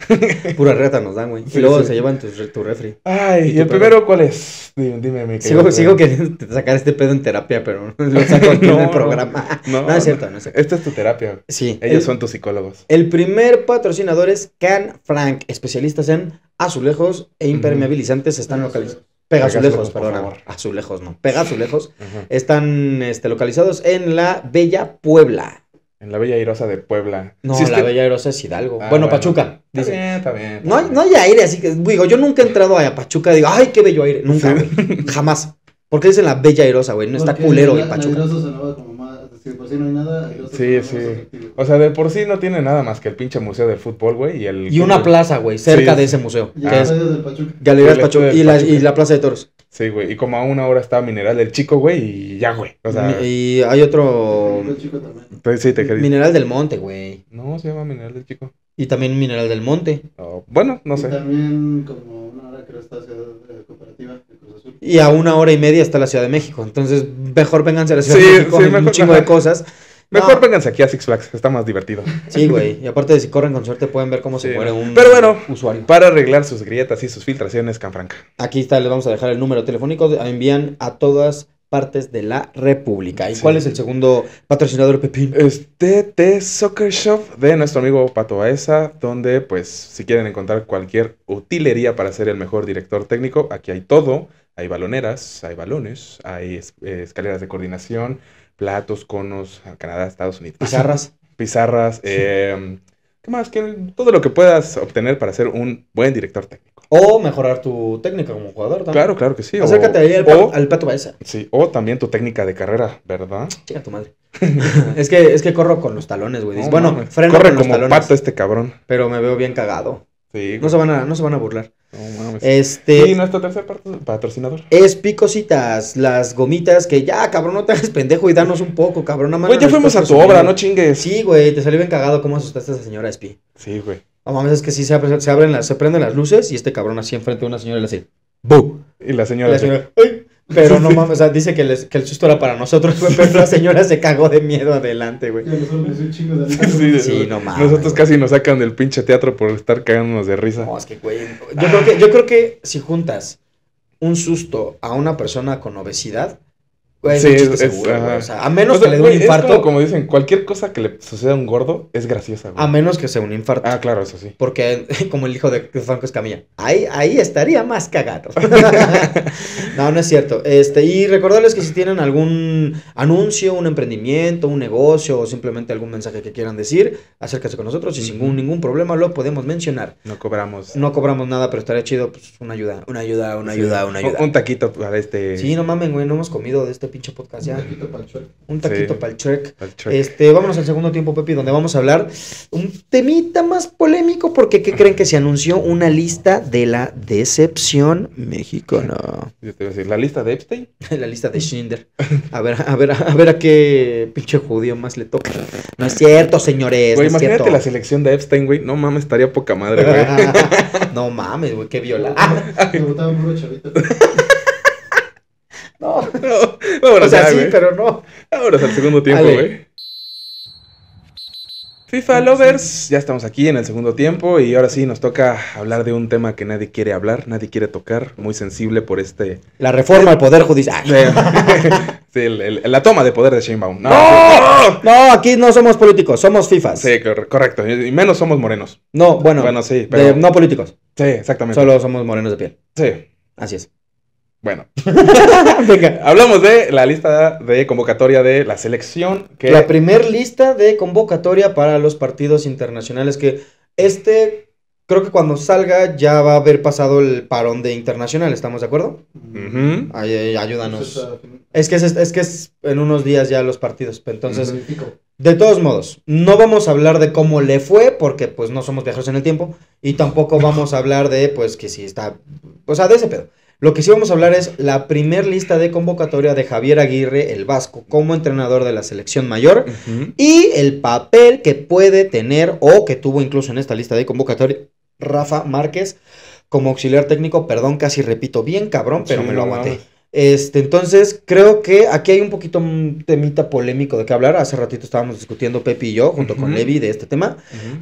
Pura reta nos dan, güey. y luego se llevan tu, tu refri. Ay, ¿y, el primero cuál es? Dime, dime mi sigo, sigo queriendo sacar este pedo en terapia, pero lo saco aquí no, el programa. No, no, es cierto, no es Esta es tu terapia. Sí. Ellos son tus psicólogos. El primer patrocinador es Can Frank, especialistas en azulejos e impermeabilizantes. Están localizados. Pega azulejos, perdón. Azulejos, no. Pega azulejos. Están este, localizados en la Bella Puebla. En la Bella Airosa de Puebla. No, la Bella Airosa es Hidalgo. Ah, bueno, Pachuca. Dice. Está bien, está bien, no, hay, no aire, así que digo, yo nunca he entrado a Pachuca y digo, ay, qué bello aire. Nunca, Jamás. ¿Por qué dicen la Bella Irosa, güey? No está culero, en Pachuca. sonaba como más, si de por sí no hay nada, Sí, sí. O sea, de por sí no tiene nada más que el pinche museo de fútbol, güey, y el... Y una plaza, güey, cerca de ese museo. Galerías de Pachuca. Galerías Pachuca. y la Plaza de Toros. Sí, güey. Y como a una hora está Mineral del Chico, güey, y ya, güey. O sea. Y hay otro. Mineral del Chico también. sí, te quería... Mineral del Monte, güey. No, se llama Mineral del Chico. Y también Mineral del Monte. bueno, no y sé. también como una hora creo está Ciudad de Cooperativa de Azul. Y a una hora y media está la Ciudad de México. Entonces, mejor vénganse a la Ciudad de México. Sí, hay un chingo de cosas. Mejor no. aquí a Six Flags, está más divertido. Sí, güey. Y aparte de si corren con suerte pueden ver cómo se muere un Pero bueno, usuario. Para arreglar sus grietas y sus filtraciones, Canfranca. Aquí está, les vamos a dejar el número telefónico. Envían a todas partes de la República. ¿Y cuál es el segundo patrocinador, Pepín? Este T Soccer Shop de nuestro amigo Pato Aesa donde pues si quieren encontrar cualquier utilería para ser el mejor director técnico, aquí hay todo. Hay baloneras, hay balones, hay eh, escaleras de coordinación, platos, conos, Canadá, Estados Unidos. Pizarras. Ah, Pizarras. Em, ¿Qué más? Que todo lo que puedas obtener para ser un buen director técnico. O mejorar tu técnica como jugador también. Claro, claro que sí. Acércate o, ahí al, o, Sí, o también tu técnica de carrera, ¿verdad? Chica tu madre. es, que, es que corro con los talones, güey. bueno, freno con los talones, pato este cabrón. Pero me veo bien cagado. Sí. No se van a, no se van a burlar. Oh, Este. Y nuestro tercer patrocinador. Es Picositas, las gomitas que ya, cabrón, no te hagas pendejo y danos un poco, cabrón. güey, ya fuimos a tu obra, no chingues. Sí, güey, te salió bien cagado cómo asustaste a esa señora Espi. Sí, güey. No mames, es que sí, se, abren, las, se prenden las luces y este cabrón así enfrente de una señora y le hace. ¡Bu! Y la señora. Y la señora. ¡Ay! Pero no mames, o sea, dice que, el susto era para nosotros, güey, pero la señora se cagó de miedo adelante, güey. Sí, sí, no mames. Nosotros casi nos sacan del pinche teatro por estar cagándonos de risa. No, es que, güey. Yo, creo que, yo creo que si juntas un susto a una persona con obesidad, sí, es, a menos que le dé un infarto. Como, dicen, cualquier cosa que le suceda a un gordo es graciosa, A menos que sea un infarto. Ah, claro, eso sí. Porque, como el hijo de Franco Escamilla, ahí, ahí estaría más cagado. no, no es cierto. Este, y recordarles que si tienen algún anuncio, un emprendimiento, un negocio o simplemente algún mensaje que quieran decir, acérquense con nosotros y sin ningún, problema lo podemos mencionar. No cobramos. No cobramos nada, pero estaría chido, pues, una ayuda, una ayuda, una ayuda, una ayuda. Un, taquito para este. Sí, no mames, güey, no hemos comido de este este pinche podcast ya. Un taquito para el chueque. Un taquito para el Este, vámonos al segundo tiempo, Pepi, donde vamos a hablar un temita más polémico, porque ¿qué creen que se anunció una lista de la decepción mexicana? Yo te voy a decir, ¿la lista de Epstein? la lista de Schindler. A ver, a ver, a ver a qué pinche judío más le toca. No es cierto, señores. no imagínate cierto. la selección de Epstein, güey. No mames, estaría poca madre, güey. no mames, güey, qué viola. Me gustaba mucho, chavito. No. no. o sea, sí, pero no. Ahora es el segundo tiempo, güey. FIFA Lovers, ya estamos aquí en el segundo tiempo y ahora sí nos toca hablar de un tema que nadie quiere hablar, nadie quiere tocar, muy sensible por este... La reforma al Poder Judicial. Sí, la toma de poder de Sheinbaum. No, ¡No! aquí no somos políticos, somos FIFAs. Sí, correcto, y menos somos morenos. No, bueno, bueno sí, pero... no políticos. Sí, exactamente. Solo somos morenos de piel. Sí. Así es. Bueno, hablamos de la lista de convocatoria de la selección. Que... La primer lista de convocatoria para los partidos internacionales que este, creo que cuando salga ya va a haber pasado el parón de internacional, ¿estamos de acuerdo? ayúdanos. Uh, es que es, es, que en unos días ya los partidos, pues, entonces... De todos modos, no vamos a hablar de cómo le fue, porque pues no somos viajeros en el tiempo, y tampoco vamos a hablar de pues que si está, o sea, de ese pedo. Lo que sí vamos a hablar es la primer lista de convocatoria de Javier Aguirre, el vasco, como entrenador de la selección mayor y el papel que puede tener o que tuvo incluso en esta lista de convocatoria Rafa Márquez como auxiliar técnico. Perdón, casi repito, bien cabrón, pero me lo aguanté. Este, entonces, creo que aquí hay un poquito un temita polémico de qué hablar. Hace ratito estábamos discutiendo Pepe y yo, junto con Levi, de este tema.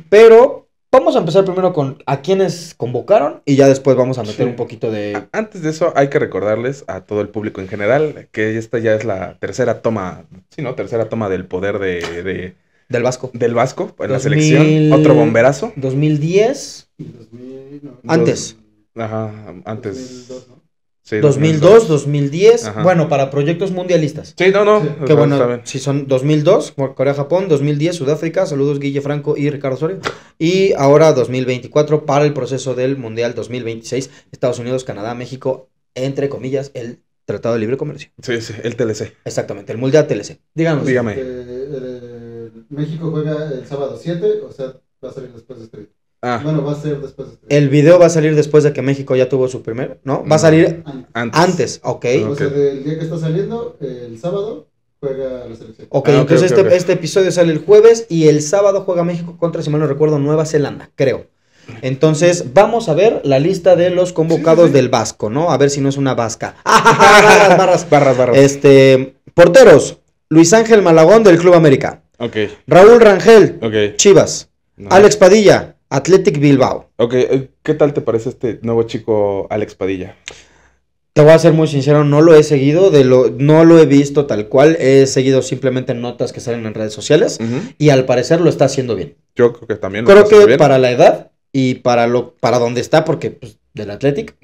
Pero Vamos a empezar primero con a quienes convocaron y ya después vamos a meter un poquito de... Antes de eso hay que recordarles a todo el público en general que esta ya es la tercera toma, sí, ¿no? Tercera toma del poder de... del Vasco. Del Vasco, en la selección. Otro bomberazo. 2010. 2000, Antes. Ajá, antes. 2002, 2010, bueno, para proyectos mundialistas. Sí, no, no. Que bueno, si son 2002, Corea-Japón, 2010, Sudáfrica, saludos Guille Franco y Ricardo Soria. Y ahora 2024 para el proceso del Mundial 2026, Estados Unidos, Canadá, México, entre comillas, el Tratado de Libre Comercio. Sí, sí, el TLC. Exactamente, el Mundial TLC. Díganos. Dígame. Eh, eh, México juega el sábado 7, o sea, va a salir después de este Ah. Bueno, va a después. Este. El video va a salir después de que México ya tuvo su primer, ¿no? Va a salir mm. antes. Antes, ok. Ah, o sea, del día que está saliendo, el sábado, juega la selección. Ok, ah, entonces este, este, episodio sale el jueves y el sábado juega México contra, si mal no recuerdo, Nueva Zelanda, creo. Entonces, vamos a ver la lista de los convocados del Vasco, ¿no? A ver si no es una vasca. barras, barras, barras, Este, porteros, Luis Ángel Malagón del Club América. Ok. Raúl Rangel, Chivas. Alex Padilla, Athletic Bilbao. Ok, eh, ¿qué tal te parece este nuevo chico Alex Padilla? Te voy a ser muy sincero, no lo he seguido, no lo he visto tal cual, he seguido simplemente notas que salen en redes sociales y al parecer lo está haciendo bien. Yo creo que también lo creo está que para la edad y para lo para donde está, porque pues, del Athletic,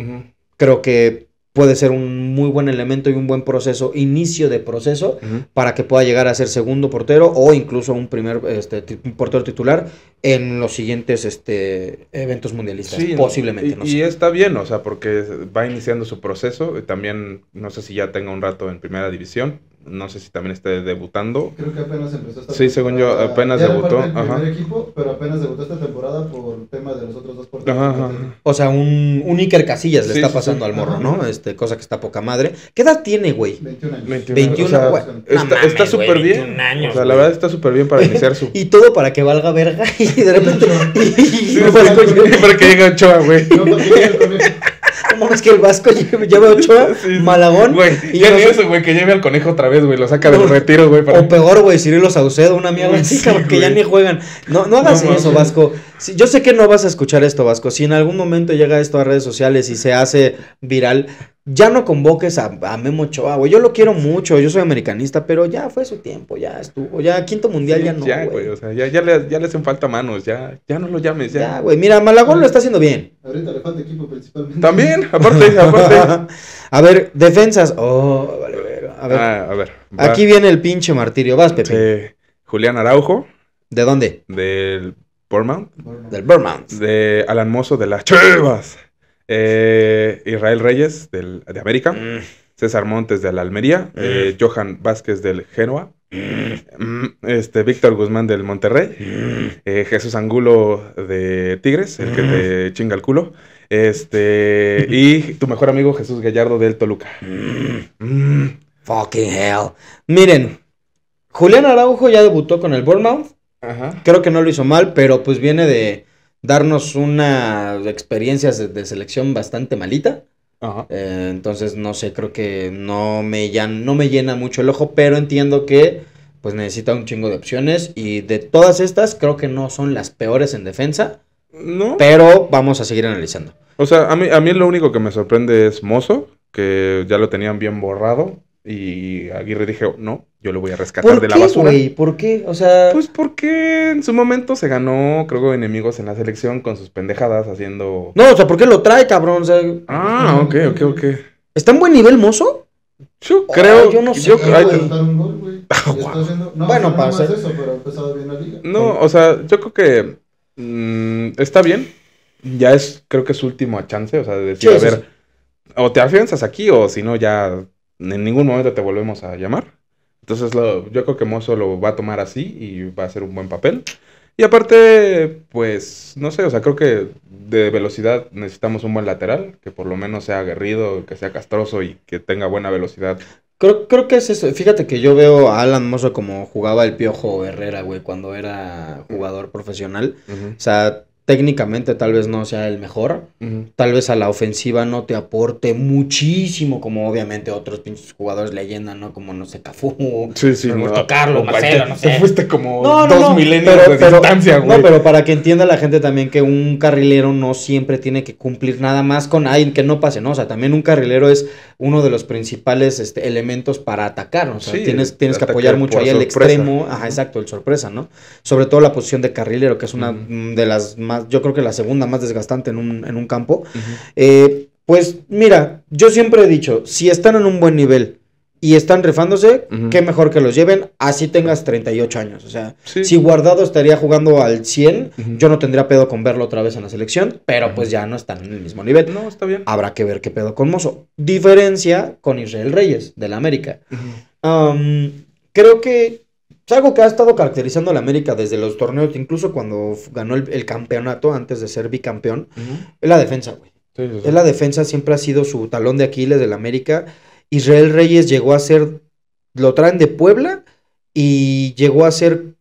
creo que puede ser un muy buen elemento y un buen proceso, inicio de proceso, para que pueda llegar a ser segundo portero o incluso un primer este, portero titular en los siguientes este, eventos mundialistas, posiblemente. y, está bien, o sea, porque va iniciando su proceso, también no sé si ya tenga un rato en primera división, no sé si también esté debutando. Creo que apenas empezó esta Sí, según yo, apenas ya debutó. Del ajá. equipo, pero apenas debutó esta temporada por tema de los otros dos porteros. Ajá, O sea, un, Iker Casillas le está pasando al morro, ¿no? Este, cosa que está poca madre. ¿Qué edad tiene, güey? 21 años. 21, 21 güey. Está, está súper bien. Años, o sea, la verdad está súper bien para iniciar su. y todo para que valga verga y de repente. sí, y, para, que, para que llegue Ochoa, güey. No, ¿Cómo es que el Vasco lleva a Ochoa, Malagón? Güey, ya eso, güey, que lleve al conejo otra vez, güey, lo saca del retiro, güey. O peor, güey, Cirilo Saucedo, una mierda así, sí, ya ni juegan. No, no hagas eso, Vasco. yo sé que no vas a escuchar esto, Vasco. Si en algún momento llega esto a redes sociales y se hace viral, ya no convoques a, Memo Ochoa, güey. Yo lo quiero mucho, yo soy americanista, pero ya fue su tiempo, ya estuvo. Ya quinto mundial ya no, ya, güey. O sea, ya, le, ya, hacen falta manos, ya, ya no lo llames, ya. güey. Mira, Malagón lo está haciendo bien. Ahorita le falta equipo principalmente. También, aparte, aparte. a ver, defensas. Oh, vale, A ver. Ah, a ver Aquí viene el pinche martirio. Vas, Pepe. Julián Araujo. ¿De dónde? Del Bournemouth. Del Bournemouth. De Alan Mozo de las Chivas. Eh, Israel Reyes de América, mm. César Montes de Almería, mm. eh, Johan Vázquez del Genoa, mm. este, Víctor Guzmán del Monterrey, eh, Jesús Angulo de Tigres, el que te chinga el culo. Este, y tu mejor amigo Jesús Gallardo del Toluca. Fucking hell. Miren, Julián Araujo ya debutó con el Bournemouth. Creo que no lo hizo mal, pero pues viene de darnos una experiencia de selección bastante malita. Eh, entonces, no sé, creo que no me, ya, no me llena mucho el ojo, pero entiendo que pues necesita un chingo de opciones y de todas estas creo que no son las peores en defensa. No. Pero vamos a seguir analizando. O sea, a mí, a mí lo único que me sorprende es Mozo, que ya lo tenían bien borrado. Y Aguirre dije, no, yo lo voy a rescatar de la basura. y ¿Por qué? O sea... Pues porque en su momento se ganó, creo, enemigos en la selección con sus pendejadas haciendo... No, o sea, ¿por qué lo trae, cabrón? Ah, ok, ok, ok. ¿Está en buen nivel, mozo? Yo creo... yo no sé. un bueno, pasa No, o sea, yo creo que mm, está bien. Ya es, creo que es su última chance, o sea, de decir, a ver, o te afianzas aquí o si no ya en ningún momento te volvemos a llamar. Entonces lo, yo creo que Mozo lo va a tomar así y va a hacer un buen papel. Y aparte, pues, no sé, o sea, creo que de velocidad necesitamos un buen lateral, que por lo menos sea aguerrido, que sea castroso y que tenga buena velocidad. Creo, que es eso. Fíjate que yo veo a Alan Mozo como jugaba el Piojo Herrera, güey, cuando era jugador profesional. O sea, técnicamente tal vez no sea el mejor, tal vez a la ofensiva no te aporte muchísimo, como obviamente otros pinches jugadores leyenda, ¿no? Como, no sé, Cafú, sí, Carlos, Marcelo, no sé. Te fuiste como dos milenios pero, de distancia, güey. No, pero para que entienda la gente también que un carrilero no siempre tiene que cumplir nada más con, alguien que no pase, ¿no? O sea, también un carrilero es uno de los principales este, elementos para atacar, o sea, tienes, tienes que apoyar mucho ahí el extremo, ajá, exacto, el sorpresa, ¿no? Sobre todo la posición de carrilero, que es una de las más yo creo que la segunda más desgastante en un, campo. Eh, pues mira, yo siempre he dicho, si están en un buen nivel y están rifándose, qué mejor que los lleven, así tengas 38 años. O sea, si Guardado estaría jugando al 100, yo no tendría pedo con verlo otra vez en la selección, pero pues ya no están en el mismo nivel. No, está bien. Habrá que ver qué pedo con Mozo. Diferencia con Israel Reyes, De la América. creo que es algo que ha estado caracterizando a la América desde los torneos, incluso cuando ganó el, campeonato antes de ser bicampeón, es la defensa, güey. Es la defensa, siempre ha sido su talón de Aquiles de la América. Israel Reyes llegó a ser, lo traen de Puebla y llegó a ser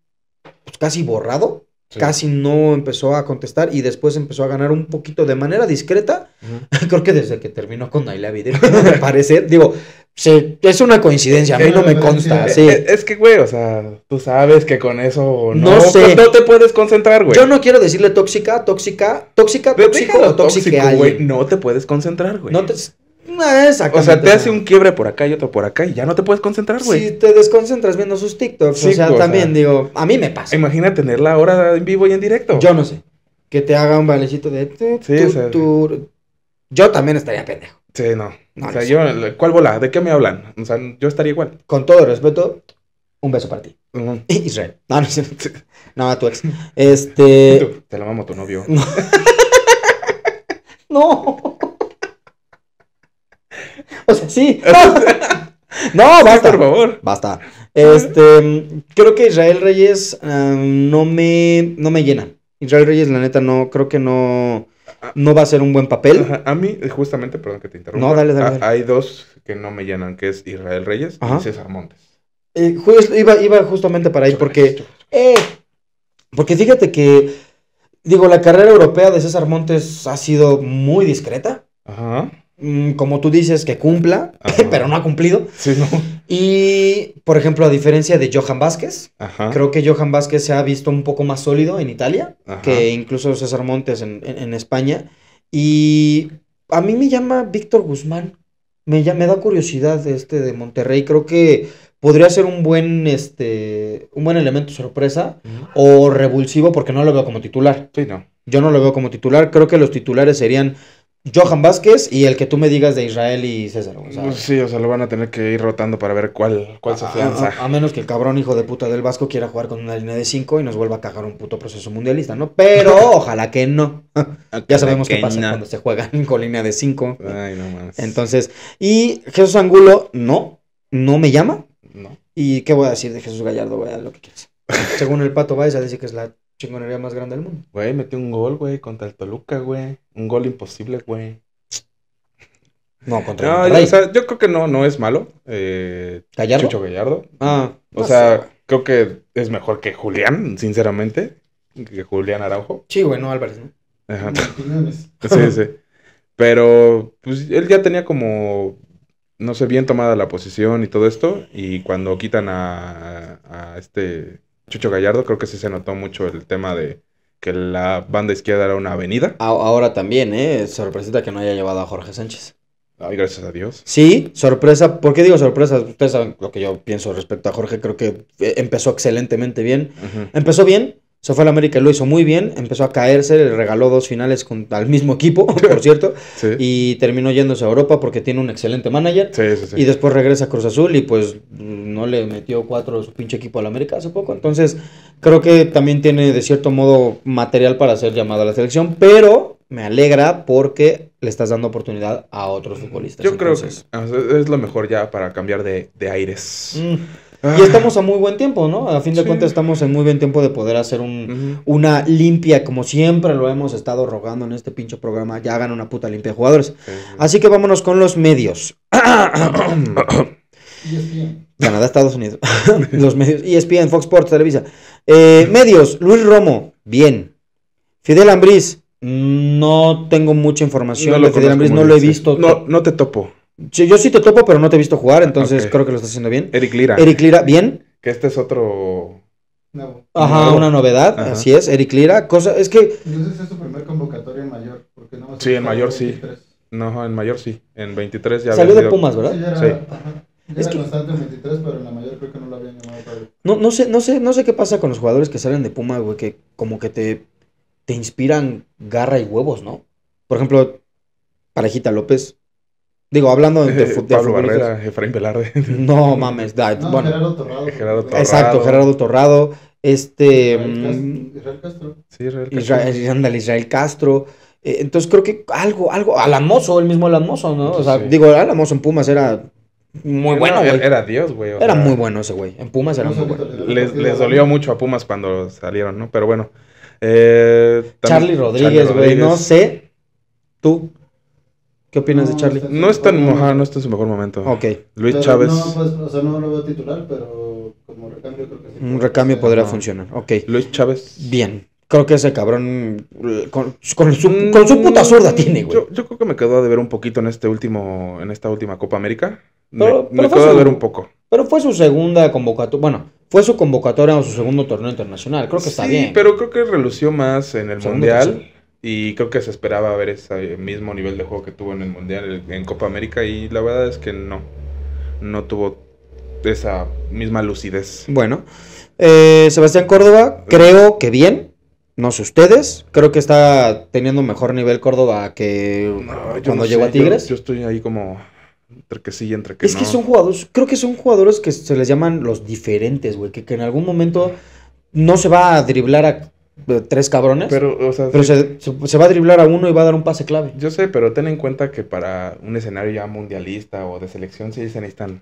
pues, casi borrado. casi no empezó a contestar y después empezó a ganar un poquito de manera discreta. Creo que desde que terminó con Naila Videro, me parece. Digo, Sí, es una coincidencia, a mí no me consta, sí. Es, que, güey, o sea, tú sabes que con eso no, no, sé. no te puedes concentrar, güey. Yo no quiero decirle tóxica, tóxica, tóxica, tóxica o tóxica güey. No te puedes concentrar, güey. No te... Eh, o sea, te hace un quiebre por acá y otro por acá y ya no te puedes concentrar, güey. Si te desconcentras viendo sus TikToks, o sea, también digo, a mí me pasa. Imagina tenerla ahora en vivo y en directo. Yo no sé. Que te haga un bailecito de... sí, Yo también estaría pendejo. Sí, no. o sea, yo, ¿cuál bola? ¿De qué me hablan? O sea, yo estaría igual. Con todo respeto, un beso para ti. Israel. No, no, no, a tu ex. Este. te la mamo tu novio. No. O sea, sí. no, basta. por favor. Basta. Este, creo que Israel Reyes ah, no me, no me llena. Israel Reyes, la neta, no, creo que no, no va a ser un buen papel. a mí, eh, justamente, perdón que te interrumpa. No, dale, hay dos que no me llenan, que es Israel Reyes y César Montes. Eh, iba, justamente para ahí porque... Eh, porque fíjate que, digo, la carrera europea de César Montes ha sido muy discreta. Ajá. Mm, como tú dices, que cumpla, pero no ha cumplido. Sí, no. Y, por ejemplo, a diferencia de Johan Vázquez, creo que Johan Vázquez se ha visto un poco más sólido en Italia que incluso César Montes en, España. Y a mí me llama Víctor Guzmán. Me, me da curiosidad este de Monterrey. Creo que podría ser un buen, este, un buen elemento sorpresa o revulsivo porque no lo veo como titular. Sí, no. Yo no lo veo como titular. Creo que los titulares serían Johan Vázquez y el que tú me digas de Israel y César. sí, o sea, lo van a tener que ir rotando para ver cuál, cuál se afianza. A, menos que el cabrón hijo de puta del Vasco quiera jugar con una línea de 5 y nos vuelva a cagar un puto proceso mundialista, ¿no? Pero ojalá que no. ya sabemos qué pasa cuando se juegan con línea de 5. Ay, no más. Entonces, y Jesús Angulo, no, no me llama. No. ¿Y qué voy a decir de Jesús Gallardo? Voy a lo que quieras. Según el Pato a dice que es la chingonería más grande del mundo. Güey, metió un gol, güey, contra el Toluca, güey. Un gol imposible, güey. No, contra el Toluca. yo, creo que no, no es malo. Eh, ¿Gallardo? Chucho Gallardo. Ah, o sea, creo que es mejor que Julián, sinceramente. Que Julián Araujo. Sí, güey, no Álvarez, ¿no? Ajá. sí, sí. Pero, pues, él ya tenía como, no sé, bien tomada la posición y todo esto. Y cuando quitan a, a este Chucho Gallardo, creo que sí se notó mucho el tema de que la banda izquierda era una avenida. Ahora también, ¿eh? Sorpresita que no haya llevado a Jorge Sánchez. Ay, gracias a Dios. Sí, sorpresa. ¿Por qué digo sorpresa? Ustedes saben lo que yo pienso respecto a Jorge. Creo que eh, empezó excelentemente bien. Empezó bien, se fue América, lo hizo muy bien, empezó a caerse, le regaló dos finales con, al mismo equipo, por cierto, y terminó yéndose a Europa porque tiene un excelente manager. y después regresa a Cruz Azul y pues no le metió cuatro su pinche equipo al América hace poco. Entonces, creo que también tiene de cierto modo material para ser llamado a la selección, pero me alegra porque le estás dando oportunidad a otros futbolistas. Yo creo que es lo mejor ya para cambiar de, aires. Mm. Ah. Y estamos a muy buen tiempo, ¿no? A fin de cuentas estamos en muy buen tiempo de poder hacer una limpia, como siempre lo hemos estado rogando en este pinche programa, ya hagan una puta limpia jugadores. Así que vámonos con los medios. Canadá, Estados Unidos. los medios. ESPN, Fox Sports, Televisa. Eh, medios, Luis Romo, bien. Fidel Ambriz, no tengo mucha información de Fidel Ambriz, no lo he visto. No, no te topo. Yo, sí te topo, pero no te he visto jugar, entonces creo que lo estás haciendo bien. Eric Lira. Eric Lira, bien. Que este es otro. Ajá, una novedad, así es, Eric Lira. Cosa, es que. Entonces es su primer convocatoria en mayor. Porque no sí, en mayor sí. No, en mayor sí. En 23 ya. Salió de Pumas, ¿verdad? Sí. es que... en 23, pero en la mayor creo que no lo habían llamado para No, no, sé, no, sé, no sé qué pasa con los jugadores que salen de Pumas, güey, que como que te, te inspiran garra y huevos, ¿no? Por ejemplo, Parejita López, Digo, hablando de, eh, de, Barrera, Efraín Velarde. No mames, bueno. Gerardo Torrado. Gerardo Torrado. Exacto, Gerardo Torrado. Este. Mm, Israel Castro. Sí, Israel Castro. Israel, eh, Israel Castro. Eh, entonces creo que algo, algo. Alamoso, el mismo Alamoso, ¿no? O sea, digo, Alamoso en Pumas era muy bueno, güey. Era Dios, güey. Era muy bueno ese güey. En Pumas era muy bueno. Les, dolió mucho a Pumas cuando salieron, ¿no? Pero bueno. Eh, Charlie Rodríguez, güey. No sé. Tú. ¿Qué opinas de Charlie? no está en no está su mejor momento. Ok. Luis Chávez. No, pues, o sea, no lo veo titular, pero como recambio creo que sí. Un recambio podría funcionar. Ok. Luis Chávez. Bien. Creo que ese cabrón con, mm, su, puta zurda tiene, güey. Yo, creo que me quedó de ver un poquito en este último, en esta última Copa América. me, me quedó ver un poco. Pero fue su segunda convocatoria. Bueno, fue su convocatoria o su segundo torneo internacional. Creo que está bien. Pero creo que relució más en el Mundial. Y creo que se esperaba ver ese mismo nivel de juego que tuvo en el Mundial, en Copa América, y la verdad es que no, no tuvo esa misma lucidez. Bueno, eh, Sebastián Córdoba, creo que bien, no sé ustedes, creo que está teniendo mejor nivel Córdoba que cuando llegó a Tigres. Yo, estoy ahí como entre que sí y entre que no. Es que son jugadores, creo que son jugadores que se les llaman los diferentes, güey, que en algún momento no se va a driblar a tres cabrones. Pero, o sea, se, va a driblar a uno y va a dar un pase clave. Yo sé, pero ten en cuenta que para un escenario ya mundialista o de selección sí se necesitan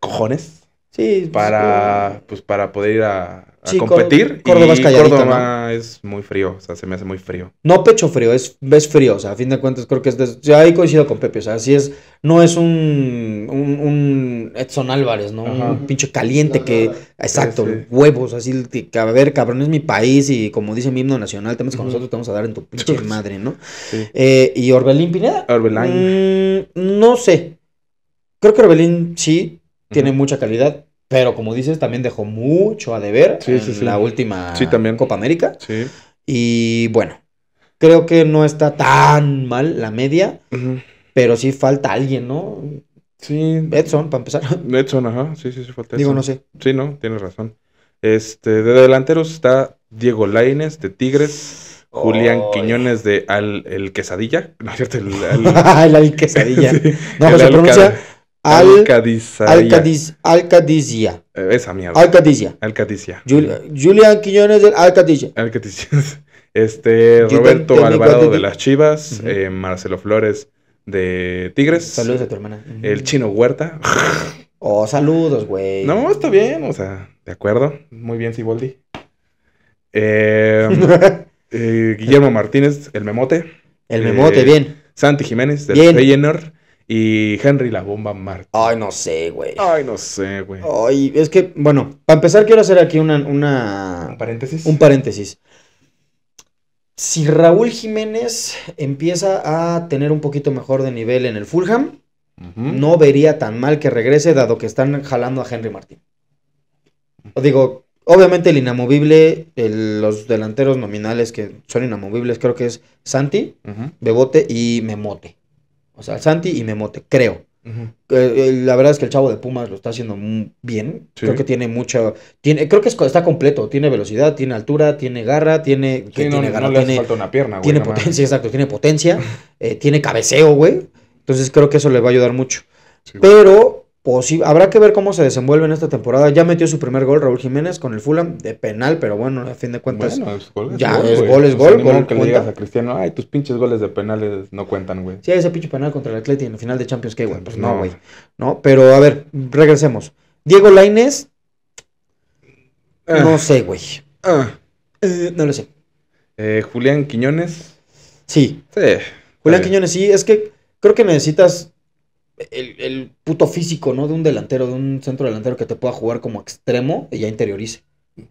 cojones. Sí. Pues, para, eh, pues para poder ir a, a competir. Córdoba es Córdoba es muy frío, o sea, se me hace muy frío. No pecho frío, es, frío, o sea, a fin de cuentas creo que es... De, ahí coincido con Pepe, o sea, así es, no es un, un, Edson Álvarez, ¿no? Un pinche caliente que... exacto, huevos, así, a ver, cabrón, es mi país y como dice mi himno nacional, temas con nosotros, te vamos a dar en tu pinche madre, ¿no? Eh, ¿Y Orbelín Pineda? Orbelín. Mm, no sé. Creo que Orbelín sí, tiene mucha calidad, pero como dices, también dejó mucho a deber sí, en sí, sí. la última también. Copa América. Y bueno, creo que no está tan mal la media, pero sí falta alguien, ¿no? Sí. Edson, para empezar. Edson, ajá. Sí, sí, sí, falta Edson. Digo, no sé. Sí, no, tienes razón. Este, de delanteros está Diego Laines de Tigres, Julián Quiñones de Al el Quesadilla, no es cierto, el, el... Quesadilla. No, se pronuncia al, Alcadiz, Alcadizia. Eh, esa mierda. Alcadizia. Julián Quiñones del Alcadizia. Este, Roberto Alvarado de las Chivas, eh, Marcelo Flores de Tigres. Saludos a tu hermana. El chino Huerta. oh, saludos, güey. No, está bien, o sea, de acuerdo. Muy bien, Siboldi. Eh, Guillermo Martínez, el Memote. El Memote, bien. Santi Jiménez, De Feyenoord y Henry la bomba Martín. Ay, no sé, güey. Ay, no sé, güey. Ay, es que, bueno, para empezar quiero hacer aquí una, ¿Un paréntesis? Un paréntesis. Si Raúl Jiménez empieza a tener un poquito mejor de nivel en el Fulham, no vería tan mal que regrese, dado que están jalando a Henry Martín. Digo, Obviamente el inamovible, los delanteros nominales que son inamovibles, creo que es Santi, Bebote y Memote. O sea, Santi y Memote, creo. Eh, eh, la verdad es que el chavo de Pumas lo está haciendo muy bien. Creo que tiene mucha. Tiene, creo que está completo. Tiene velocidad, tiene altura, tiene garra, tiene. que tiene, una pierna, Tiene potencia, exacto. Tiene potencia, eh, tiene cabeceo, güey. Entonces creo que eso le va a ayudar mucho. Pero habrá que ver cómo se desenvuelve en esta temporada. Ya metió su primer gol Raúl Jiménez con el Fulham de penal, pero bueno, a fin de cuentas. Bueno, es gol, ya es gol, es gol. digas a Cristiano, ay, tus pinches goles de penales no cuentan, güey. Sí, ese pinche penal contra el Atleti en el final de Champions, que güey. Pues no, güey. No. pero a ver, regresemos. Diego Laines. No ah. sé, güey. Ah. Eh, no lo sé. Eh, Julián Quiñones. Sí. Sí. Julián Quiñones, sí, es que creo que necesitas el, puto físico, ¿no? De un delantero, de un centro delantero que te pueda jugar como extremo y ya interiorice.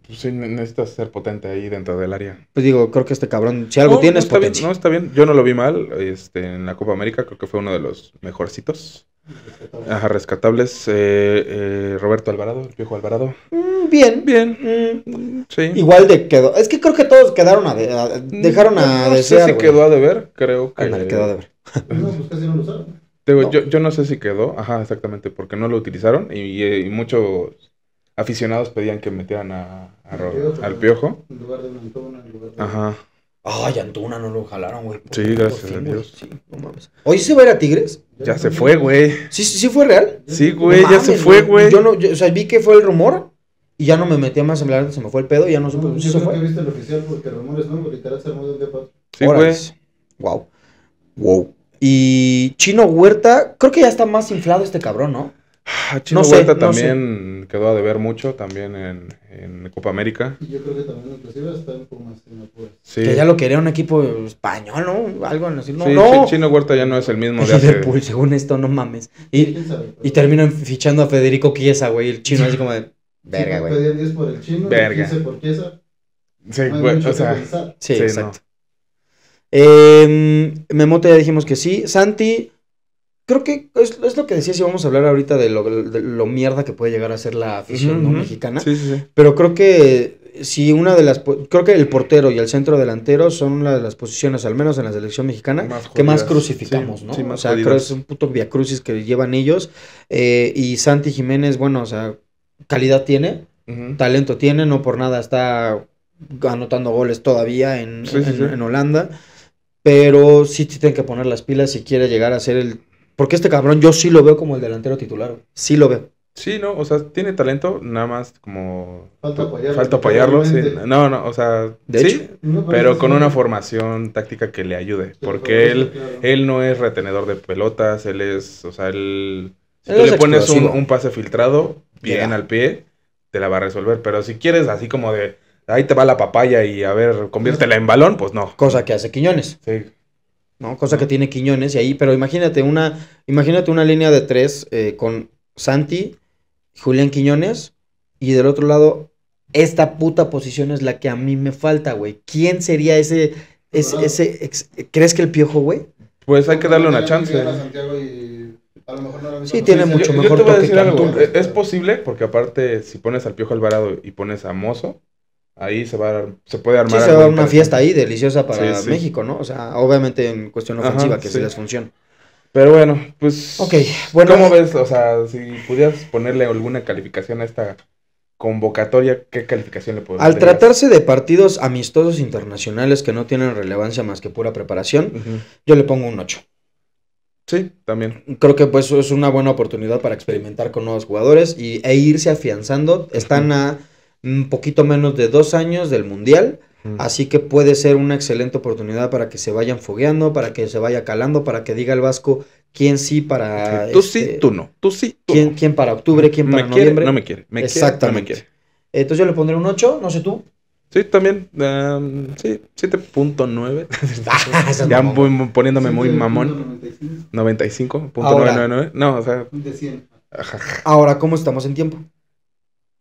Pues sí, necesitas ser potente ahí dentro del área. Pues digo, creo que este cabrón, si algo tienes tiene no está bien. Yo no lo vi mal. Este, en la Copa América creo que fue uno de los mejorcitos. Ajá, rescatables. Eh, eh, Roberto Alvarado, el viejo Alvarado. Mm, bien. Bien. Mm. Igual de quedó. Es que creo que todos quedaron a... dejaron a no, sé si quedó a deber, creo ah, que... quedó a deber. no, pues casi no lo usaron. Digo, Yo, yo, no sé si quedó, ajá, exactamente, porque no lo utilizaron y, y eh, muchos aficionados pedían que metieran a, al piojo. En lugar de Antuna, en lugar de... Ajá. Ay, Antuna no lo jalaron, güey. Sí, gracias a Dios. Sí, no mames. Hoy se va a ir a Tigres? Ya, se fue, güey. ¿Sí, sí, sí fue real? Sí, güey, ya se fue, güey. Yo no, yo, o sea, vi que fue el rumor y ya no me metí a más hablar, se me fue el pedo, y ya no supe. No, sí, se fue. que viste el oficial porque rumores no, literal se armó del depa. Sí, güey. Wow. Wow. Y Chino Huerta, creo que ya está más inflado este cabrón, ¿no? Ah, chino Huerta también quedó a deber mucho, también en, Copa América. Yo creo que también inclusive está en Sí. Que ya lo quería un equipo español, ¿no? Algo en así. sí, no. Chino Huerta ya no es el mismo de hace... Liverpool, según esto, no mames. Y, terminan fichando a Federico Chiesa, güey, el chino así como de... Verga, güey. Pedían 10 por el chino, Verga. 15 por Chiesa. Sí, güey, o sea... Sí, exacto. Eh, em, Memote ya dijimos que sí. Santi, creo que es, lo que decías. si vamos a hablar ahorita de lo, mierda que puede llegar a ser la afición mexicana. Pero creo que si una de las creo que el portero y el centro delantero son una de las posiciones al menos en la selección mexicana que más crucificamos, ¿no? o sea, creo que es un puto crucis que llevan ellos eh, y Santi Jiménez, bueno, o sea, calidad tiene, talento tiene, no por nada está anotando goles todavía en Holanda. Pero sí, tiene que poner las pilas si quiere llegar a ser el. Porque este cabrón yo sí lo veo como el delantero titular. Sí lo veo. Sí, no, o sea, tiene talento, nada más como. Falta apoyarlo. Falta apoyarlo, sí. No, no, o sea, sí, pero con una formación táctica que le ayude. porque él, él no es retenedor de pelotas, él es, o sea, él. Si le pones un, pase filtrado, bien al pie, te la va a resolver. Pero si quieres, así como de ahí te va la papaya y a ver, conviértela en balón, pues no. Cosa que hace Quiñones. Sí. ¿no? Cosa que tiene Quiñones y ahí, pero imagínate una, imagínate una línea de tres eh, con Santi, Julián Quiñones y del otro lado, esta puta posición es la que a mí me falta, güey. ¿Quién sería ese, ese, ah. ¿crees que el piojo, güey? Pues hay que darle una chance. Y sí, tiene mucho mejor Es posible, porque aparte, si pones al Piojo Alvarado y pones a Mozo, ahí se va se puede armar. va a una fiesta ahí deliciosa para México, ¿no? O sea, obviamente en cuestión ofensiva que sí les funciona. Pero bueno, pues. Ok, bueno. ¿Cómo ves? O sea, si pudieras ponerle alguna calificación a esta convocatoria, ¿qué calificación le dar? Al tratarse de partidos amistosos internacionales que no tienen relevancia más que pura preparación, yo le pongo un 8. Sí, también. Creo que pues es una buena oportunidad para experimentar con nuevos jugadores y, e irse afianzando. Están a un poquito menos de dos años del Mundial. Así que puede ser una excelente oportunidad para que se vayan fogueando, para que se vaya calando, para que diga el Vasco quién sí para. Tú sí, este, tú no. Tú sí, quién, para octubre, quién para noviembre. no me quiere. Exactamente. Entonces yo le pondré un 8, no sé tú. Sí, también. sí, 7.9. Ah, ya poniéndome muy mamón. 95.999. No, o sea. Ahora, ¿cómo estamos en tiempo?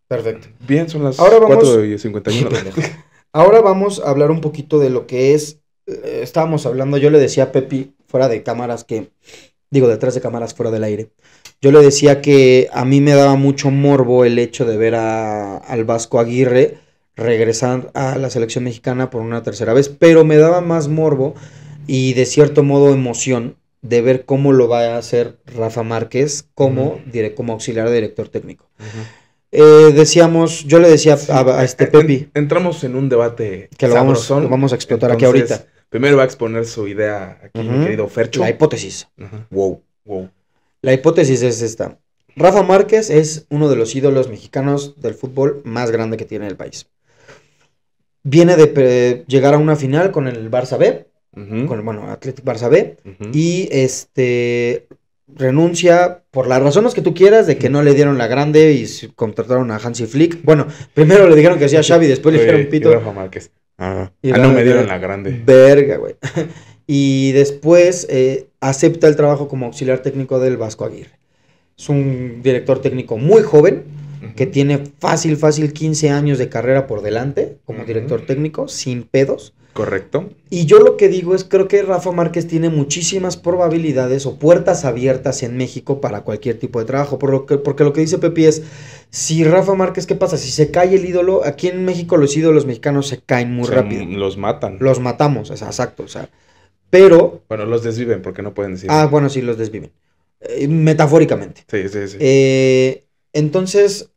Perfecto. Bien, son las Ahora vamos... 4 y Ahora vamos a hablar un poquito de lo que es. Eh, estábamos hablando, yo le decía a Pepi, fuera de cámaras, que. Digo, detrás de cámaras, fuera del aire. Yo le decía que a mí me daba mucho morbo el hecho de ver a, al Vasco Aguirre regresar a la selección mexicana por una tercera vez, pero me daba más morbo y de cierto modo emoción de ver cómo lo va a hacer Rafa Márquez como, como auxiliar de director técnico. Eh, decíamos, yo le decía a, este Pepe... entramos en un debate que lo, vamos, vamos, a explotar aquí ahorita. Primero va a exponer su idea aquí, mi querido Fercho. La hipótesis. Wow, wow. La hipótesis es esta. Rafa Márquez es uno de los ídolos mexicanos del fútbol más grande que tiene el país. Viene de llegar a una final con el Barça B, bueno, Athletic Barça B, y este renuncia por las razones que tú quieras de que no le dieron la grande y contrataron a Hansi Flick. Bueno, primero le dijeron que hacía Xavi, después le dijeron Pito. Ah, ah no me dieron la grande. Verga, güey. Y después eh, acepta el trabajo como auxiliar técnico del Vasco Aguirre. Es un director técnico muy joven, que tiene fácil, fácil 15 años de carrera por delante como director técnico, sin pedos. Correcto. Y yo lo que digo es, creo que Rafa Márquez tiene muchísimas probabilidades o puertas abiertas en México para cualquier tipo de trabajo. Por lo que, porque lo que dice Pepi es, si Rafa Márquez, ¿qué pasa? Si se cae el ídolo, aquí en México los ídolos mexicanos se caen muy rápido. Los matan. Los matamos, es exacto. sea, pero... Bueno, los desviven, porque no pueden decir. Ah, bueno, sí, los desviven. Eh, metafóricamente. Sí, sí, sí. Eh, entonces,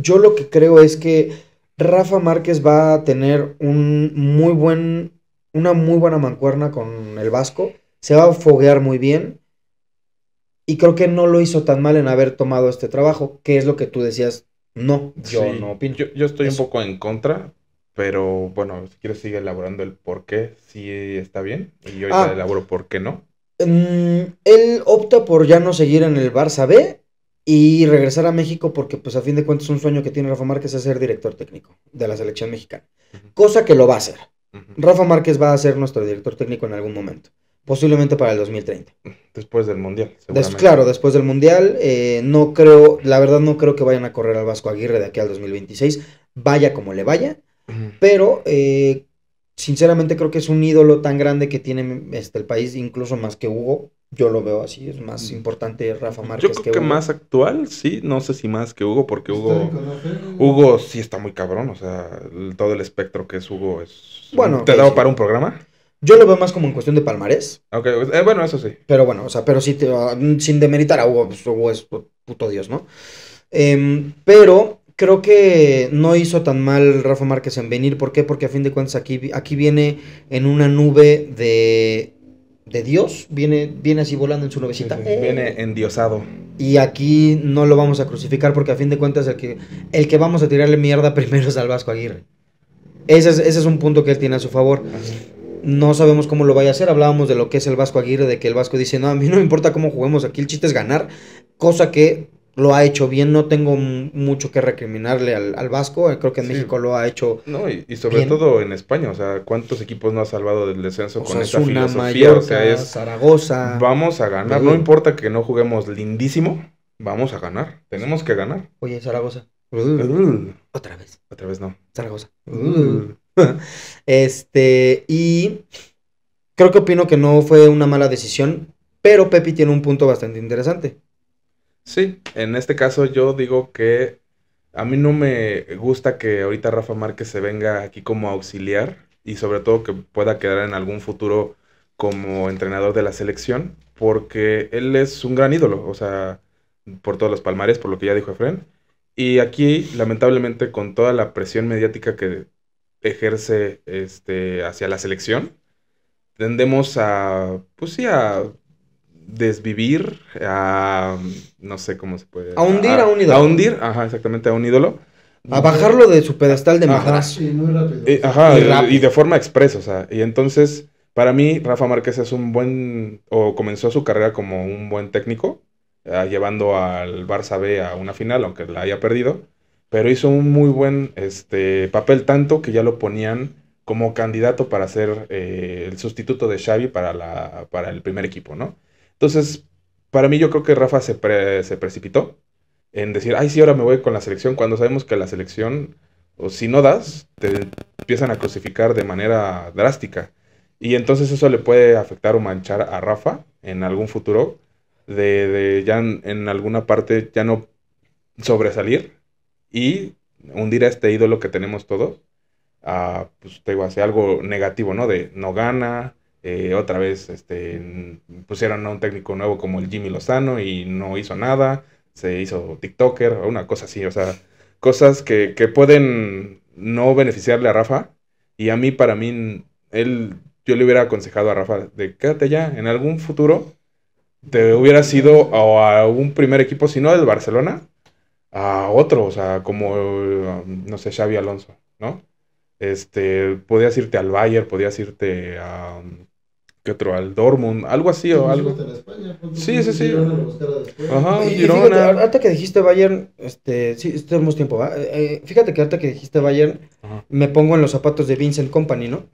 yo lo que creo es que Rafa Márquez va a tener un muy buen, una muy buena mancuerna con el Vasco. Se va a foguear muy bien. Y creo que no lo hizo tan mal en haber tomado este trabajo, que es lo que tú decías. No, yo no opino. Yo, estoy un poco en contra, pero bueno, si quieres sigue elaborando el por qué sí está bien y yo ya ah. elaboro por qué no. Mm, él opta por ya no seguir en el Barça B y regresar a México porque pues a fin de cuentas es un sueño que tiene Rafa Márquez es ser director técnico de la selección mexicana, cosa que lo va a hacer. Rafa Márquez va a ser nuestro director técnico en algún momento, posiblemente para el 2030. Después del Mundial. claro, después del Mundial, eh, no creo, la verdad no creo que vayan a correr al Vasco Aguirre de aquí al 2026, vaya como le vaya, pero eh, sinceramente creo que es un ídolo tan grande que tiene este, el país, incluso más que Hugo, yo lo veo así, es más mm. importante Rafa Márquez Yo creo que, más actual, sí, no sé si más que Hugo, porque ¿eh? Hugo, Hugo sí está muy cabrón, o sea, todo el espectro que es Hugo es... Bueno, ¿Te ha dado para un programa? Yo lo veo más como en cuestión de palmarés. Ok, eh, bueno, eso sí. Pero bueno, o sea, pero sí, ah, sin demeritar a Hugo, pues Hugo es puto Dios, ¿no? Em, pero creo que no hizo tan mal Rafa Márquez en venir. ¿Por qué? Porque a fin de cuentas aquí, aquí viene en una nube de de Dios, viene, viene así volando en su nubecita. Viene endiosado. Y aquí no lo vamos a crucificar porque a fin de cuentas el que, el que vamos a tirarle mierda primero es al Vasco Aguirre. Ese es, un punto que él tiene a su favor. No sabemos cómo lo vaya a hacer. Hablábamos de lo que es el Vasco Aguirre, de que el Vasco dice, no, a mí no me importa cómo juguemos, aquí el chiste es ganar. Cosa que lo ha hecho bien. No tengo mucho que recriminarle al, Vasco. Eh, creo que en México lo ha hecho. No, y, sobre todo en España. O sea, ¿cuántos equipos no ha salvado del descenso con esa filosofía? es. Zaragoza. Vamos a ganar. No importa que no juguemos lindísimo. Vamos a ganar. Tenemos que ganar. Oye, Zaragoza. Uh. otra vez. Otra vez no. Zaragoza. Uh. este, y creo que opino que no fue una mala decisión, pero Pepi tiene un punto bastante interesante. Sí, en este caso yo digo que a mí no me gusta que ahorita Rafa Márquez se venga aquí como auxiliar y sobre todo que pueda quedar en algún futuro como entrenador de la selección, porque él es un gran ídolo, o sea, por todos los palmares, por lo que ya dijo Efren. Y aquí, lamentablemente, con toda la presión mediática que ejerce este, hacia la selección, tendemos a, pues sí, a desvivir, a. No sé cómo se puede. A hundir a, un ídolo. A hundir, ajá, exactamente, a un ídolo. A bajarlo de su pedestal de madrazo. Sí, ajá, y, de forma expresa, o sea. Y entonces, para mí, Rafa Márquez es un buen. O comenzó su carrera como un buen técnico, ah, llevando al Barça B a una final, aunque la haya perdido. Pero hizo un muy buen este, papel, tanto que ya lo ponían como candidato para ser eh, el sustituto de Xavi para, la, para el primer equipo, ¿no? Entonces, para mí yo creo que Rafa se, precipitó en decir, ay, sí, ahora me voy con la selección, cuando sabemos que la selección, o si no das, te empiezan a crucificar de manera drástica. Y entonces eso le puede afectar o manchar a Rafa en algún futuro, de, ya en, alguna parte ya no sobresalir y hundir a este ídolo que tenemos todos, a, pues te digo, hacer algo negativo, ¿no? De no gana, eh, otra vez este, pusieron a un técnico nuevo como el Jimmy Lozano y no hizo nada. Se hizo TikToker o una cosa así. O sea, cosas que, pueden no beneficiarle a Rafa. Y a mí, para mí, él, yo le hubiera aconsejado a Rafa de quédate ya, en algún futuro te hubiera sido a, a un primer equipo, si no del Barcelona, a otro, o sea, como, no sé, Xavi Alonso, ¿no? Este, podías irte al Bayern, podías irte a, al Dortmund, algo así o algo. Pues, sí, sí, sí. Ajá, y, que dijiste Bayern, este, sí, tenemos tiempo, eh, eh, fíjate que ahorita que dijiste Bayern, me pongo en los zapatos de Vincent Company, ¿no?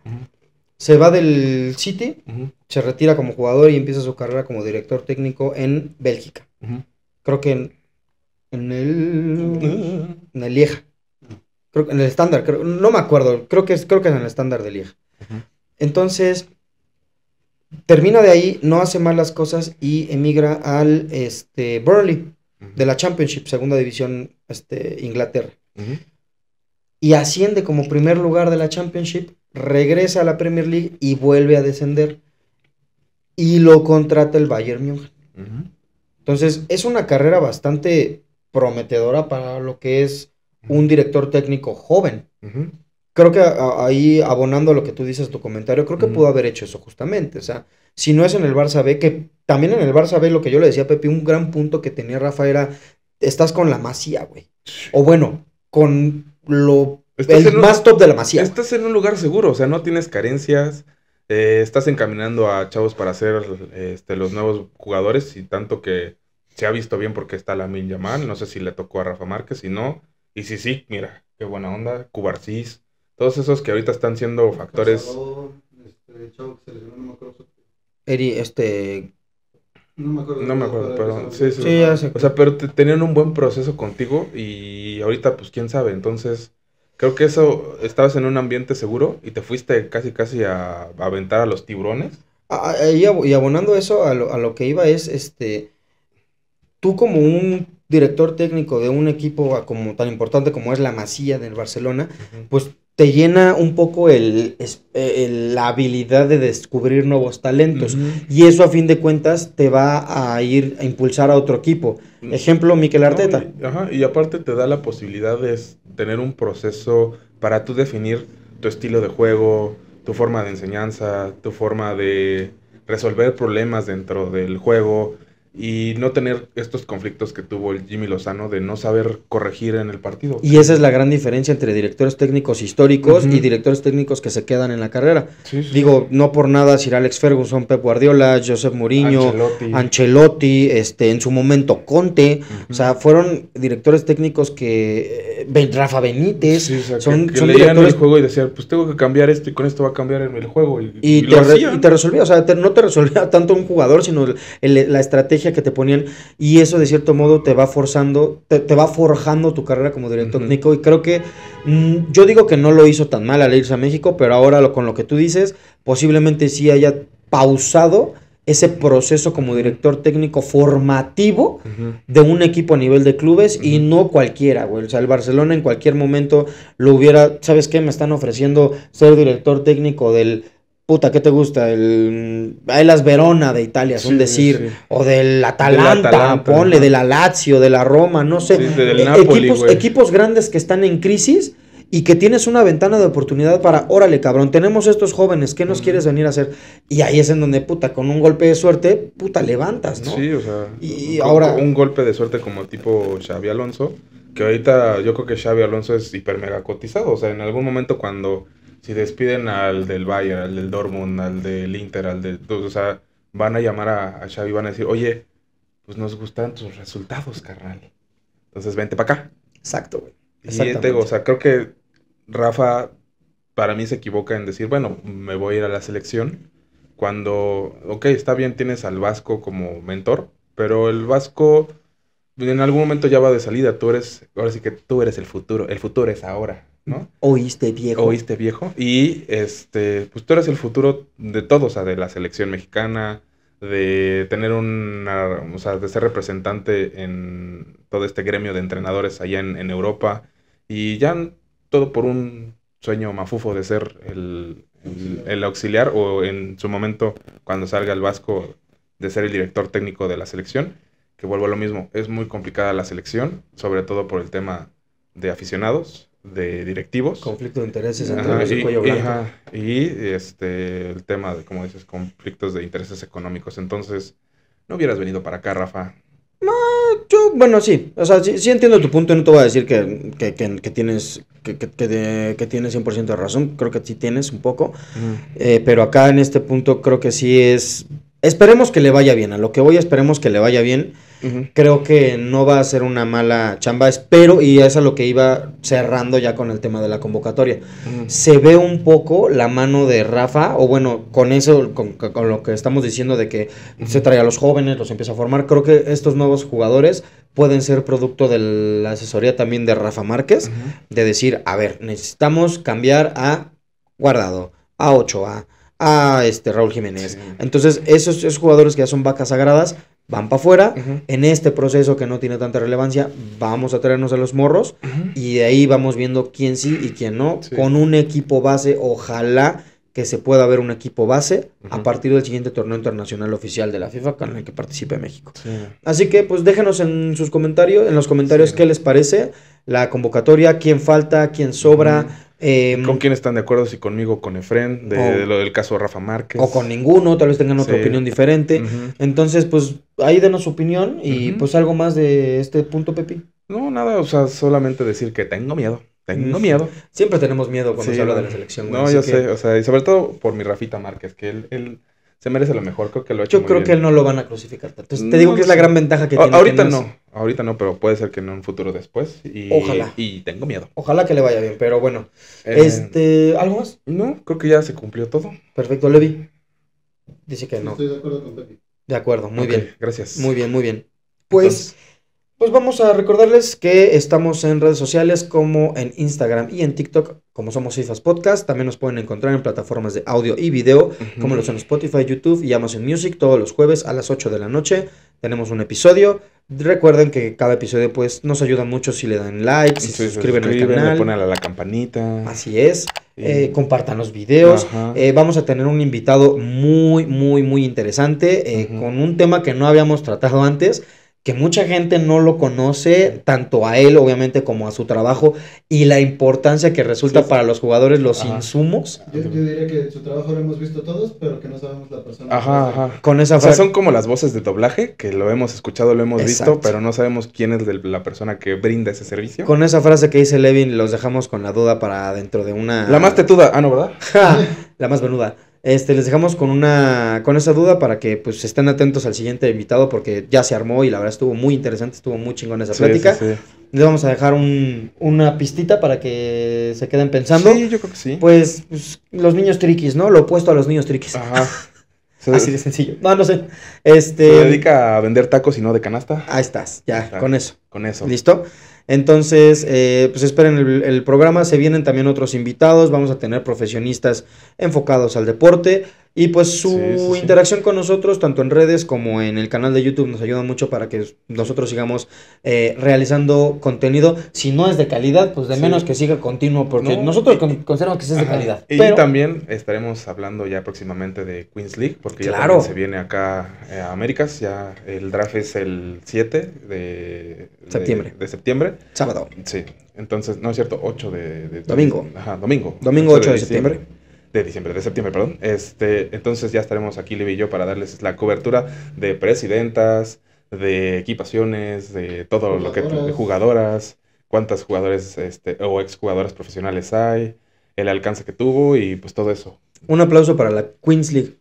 Se va del City, se retira como jugador y empieza su carrera como director técnico en Bélgica. Creo que en, en el en el Lieja. Creo en el estándar, no me acuerdo, creo que creo que es en el estándar de Lieja. Entonces, termina de ahí, no hace malas las cosas y emigra al este, Burnley de la Championship, segunda división este, Inglaterra. Y asciende como primer lugar de la Championship, regresa a la Premier League y vuelve a descender. Y lo contrata el Bayern Múnich. Entonces, es una carrera bastante prometedora para lo que es un director técnico joven creo que ahí abonando a lo que tú dices tu comentario, creo que pudo haber hecho eso justamente. O sea, si no es en el Barça B, que también en el Barça B, lo que yo le decía a Pepi, un gran punto que tenía Rafa era: estás con la masía, güey. O bueno, con lo. el más top de la masía. Estás en un lugar seguro, o sea, no tienes carencias. Eh, estás encaminando a chavos para ser este, los nuevos jugadores y tanto que se ha visto bien porque está la Yamal, no sé si le tocó a Rafa Márquez, si no, y si sí, mira, qué buena onda, Cubarcís, todos esos que ahorita están siendo factores. este, no me acuerdo. Eri, este. No me acuerdo. No pero. Sí, sí. O sea, pero tenían un buen proceso contigo y ahorita, pues quién sabe. Entonces, creo que eso. Estabas en un ambiente seguro y te fuiste casi, casi a, aventar a los tiburones. y, abonando eso a lo, que iba es, este. Tú, como un director técnico de un equipo ah, como, tan importante como es la Masía del Barcelona, pues te llena un poco eh, el, la habilidad de descubrir nuevos talentos. Y eso a fin de cuentas te va a ir a impulsar a otro equipo. Ejemplo, Miquel Arteta. y aparte te da la posibilidad de tener un proceso para tú definir tu estilo de juego, tu forma de enseñanza, tu forma de resolver problemas dentro del juego, y no tener estos conflictos que tuvo el Jimmy Lozano de no saber corregir en el partido. Y esa es la gran diferencia entre directores técnicos históricos y directores técnicos que se quedan en la carrera. Digo, no por nada Sir Alex Ferguson, Pep Guardiola, Josep Mourinho, Ancelotti, este en su momento Conte, o sea, fueron directores técnicos que eh, Rafa Benítez, son, que, leían juego y decían, pues tengo que cambiar esto y con esto va a cambiar el juego y, te, resolvía, o sea, no te resolvía tanto un jugador, sino la estrategia que te ponían y eso de cierto modo te va forzando, te, va forjando tu carrera como director técnico y creo que mm, yo digo que no lo hizo tan mal al irse a México, pero ahora con lo que tú dices, posiblemente sí haya pausado ese proceso como director técnico formativo de un equipo a nivel de clubes y no cualquiera, güey. O sea, el Barcelona en cualquier momento lo hubiera, ¿sabes qué? Me están ofreciendo ser director técnico del puta, ¿qué te gusta? El, Verona de Italia, es un decir, o del Atalanta, ponle, de la Lazio, de la Roma, no sé. E-, equipos, grandes que están en crisis y que tienes una ventana de oportunidad para, órale, cabrón, tenemos estos jóvenes, ¿qué nos quieres venir a hacer? Y ahí es en donde, puta, con un golpe de suerte, puta, levantas, ¿no? Sí, o sea, y ahora... un golpe de suerte como tipo Xavi Alonso, que ahorita yo creo que Xavi Alonso es hiper mega cotizado, o sea, en algún momento cuando si despiden al del Bayern, al del Dortmund, al del Inter, al de. O sea, van a llamar a, a Xavi y van a decir, oye, pues nos gustan tus resultados, carnal. Entonces vente para acá. Exacto, güey. Y te, o sea, creo que Rafa para mí se equivoca en decir, bueno, me voy a ir a la selección. Cuando, ok, está bien, tienes al Vasco como mentor, pero el Vasco en algún momento ya va de salida. Tú eres, ahora sí que tú eres el futuro, el futuro es ahora. Oíste viejo. Oíste viejo. Y este, pues tú eres el futuro de todos, o sea, de la selección mexicana, de tener una, o sea, de ser representante en todo este gremio de entrenadores allá en, Europa. Y ya todo por un sueño mafufo de ser el, auxiliar o en su momento cuando salga el Vasco de ser el director técnico de la selección, que vuelvo a lo mismo, es muy complicada la selección, sobre todo por el tema de aficionados, de directivos. Conflicto de intereses entre y, este, el tema de, como dices, conflictos de intereses económicos. Entonces, no hubieras venido para acá, Rafa. bueno, sí. O sea, sí, entiendo tu punto. No te voy a decir que, que, que, que tienes, que, de, que, 100% de razón. Creo que sí tienes un poco. Eh, pero acá en este punto creo que sí es... Esperemos que le vaya bien. A lo que voy, esperemos que le vaya bien creo que no va a ser una mala chamba, espero, y es lo que iba cerrando ya con el tema de la convocatoria. Se ve un poco la mano de Rafa, o bueno, con eso, con, lo que estamos diciendo de que se trae a los jóvenes, los empieza a formar, creo que estos nuevos jugadores pueden ser producto de la asesoría también de Rafa Márquez, de decir, a ver, necesitamos cambiar a Guardado, a 8 a este Raúl Jiménez. Entonces, esos, esos, jugadores que ya son vacas sagradas van para afuera. En este proceso que no tiene tanta relevancia, vamos a traernos a los morros y de ahí vamos viendo quién sí y quién no. Con un equipo base, ojalá que se pueda ver un equipo base a partir del siguiente torneo internacional oficial de la FIFA con el que participe México. Así que pues déjenos en sus comentarios, en los comentarios qué les parece la convocatoria, quién falta, quién sobra. Em, ¿Con quién están de acuerdo? Si conmigo, con Efren, de, lo del caso Rafa Márquez. O con ninguno, tal vez tengan otra opinión diferente. Entonces, pues ahí denos su opinión y pues algo más de este punto, Pepi. No, nada, o sea, solamente decir que tengo miedo. Tengo miedo. Siempre tenemos miedo cuando se habla de la selección. No, yo sé, o sea, y sobre todo por mi Rafita Márquez, que él, él se merece lo mejor, creo que lo ha hecho Yo creo que él no lo van a crucificar. Entonces, te digo que es la gran ventaja que tiene. Ahorita no, ahorita no, pero puede ser que en un futuro después. Y, Ojalá. Y tengo miedo. Ojalá que le vaya bien, pero bueno. Eh, este, ¿Algo más? No, creo que ya se cumplió todo. Perfecto, Levi. Dice que no. Estoy de acuerdo con Pepe. De acuerdo, muy bien. Gracias. Muy bien, muy bien. Pues... Pues vamos a recordarles que estamos en redes sociales como en Instagram y en TikTok, como somos Cifas Podcast. También nos pueden encontrar en plataformas de audio y video, como los en Spotify, YouTube y Amazon Music, todos los jueves a las 8 de la noche. Tenemos un episodio. Recuerden que cada episodio pues nos ayuda mucho si le dan like, si se suscriben, al canal. Le ponen a la campanita. Así es. Eh, compartan los videos. Eh, vamos a tener un invitado muy, muy, muy interesante eh, con un tema que no habíamos tratado antes que mucha gente no lo conoce, tanto a él obviamente como a su trabajo, y la importancia que resulta para los jugadores los insumos. Yo, diría que su trabajo lo hemos visto todos, pero que no sabemos la persona. Ajá, ajá. Con esa o sea, son como las voces de doblaje, que lo hemos escuchado, lo hemos visto, pero no sabemos quién es la persona que brinda ese servicio. Con esa frase que dice Levin, los dejamos con la duda para dentro de una... La más tetuda, ah, no, ¿verdad? la más venuda. Este, les dejamos con una con esa duda para que pues estén atentos al siguiente invitado porque ya se armó y la verdad estuvo muy interesante, estuvo muy chingón esa plática. Sí, Les vamos a dejar un, una pistita para que se queden pensando. Sí, yo creo que sí. Pues, pues los niños triquis, ¿no? Lo opuesto a los niños triquis. Ajá. Así de sencillo. No, no sé. Este. Se dedica a vender tacos y no de canasta. Ahí estás, ya, con eso. Con eso. ¿Listo? Entonces, eh, pues esperen el programa, se vienen también otros invitados, vamos a tener profesionistas enfocados al deporte. Y pues su interacción con nosotros, tanto en redes como en el canal de YouTube, nos ayuda mucho para que nosotros sigamos eh, realizando contenido. Si no es de calidad, pues de menos que siga continuo, porque nosotros consideramos que sí es de calidad. Y también estaremos hablando ya próximamente de Queens League, porque ya se viene acá eh, a Américas. Ya el draft es el 7 de septiembre. De, septiembre. Sábado. Sí. Entonces, no es cierto, 8 de, domingo. Ajá, domingo. Domingo 8, de, septiembre de diciembre, de septiembre, perdón. Este, entonces ya estaremos aquí, Libby y yo, para darles la cobertura de presidentas, de equipaciones, de todo lo que de jugadoras, cuántas jugadores este, o exjugadoras profesionales hay, el alcance que tuvo y pues todo eso. Un aplauso para la Queens League.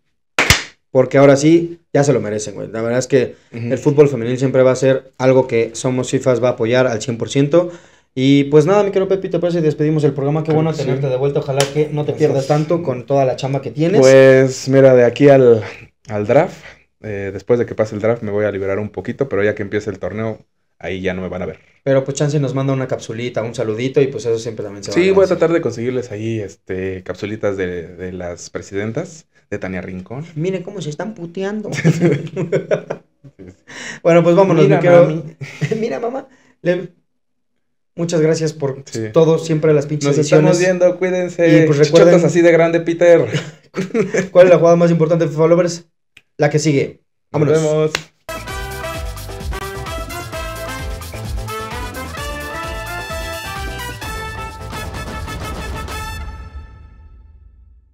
Porque ahora sí, ya se lo merecen, güey. La verdad es que el fútbol femenil siempre va a ser algo que Somos FIFAs va a apoyar al 100%. Y pues nada, mi querido Pepito, pues parece despedimos el programa. Qué bueno tenerte de vuelta. Ojalá que no te pierdas tanto con toda la chamba que tienes. Pues mira, de aquí al, draft, eh, después de que pase el draft, me voy a liberar un poquito, pero ya que empiece el torneo, ahí ya no me van a ver. Pero pues Chance nos manda una capsulita, un saludito y pues eso siempre también se va Sí, voy a tratar de conseguirles ahí este, capsulitas de, las presidentas de Tania Rincón. Mire cómo se están puteando. bueno, pues vámonos. mi querido. Mira mamá. Le... Muchas gracias por todo, siempre las pinches Nos estamos viendo, cuídense. Y pues recuerden... así de grande, Peter. ¿Cuál es la jugada más importante de followers? La que sigue. Vámonos. vemos.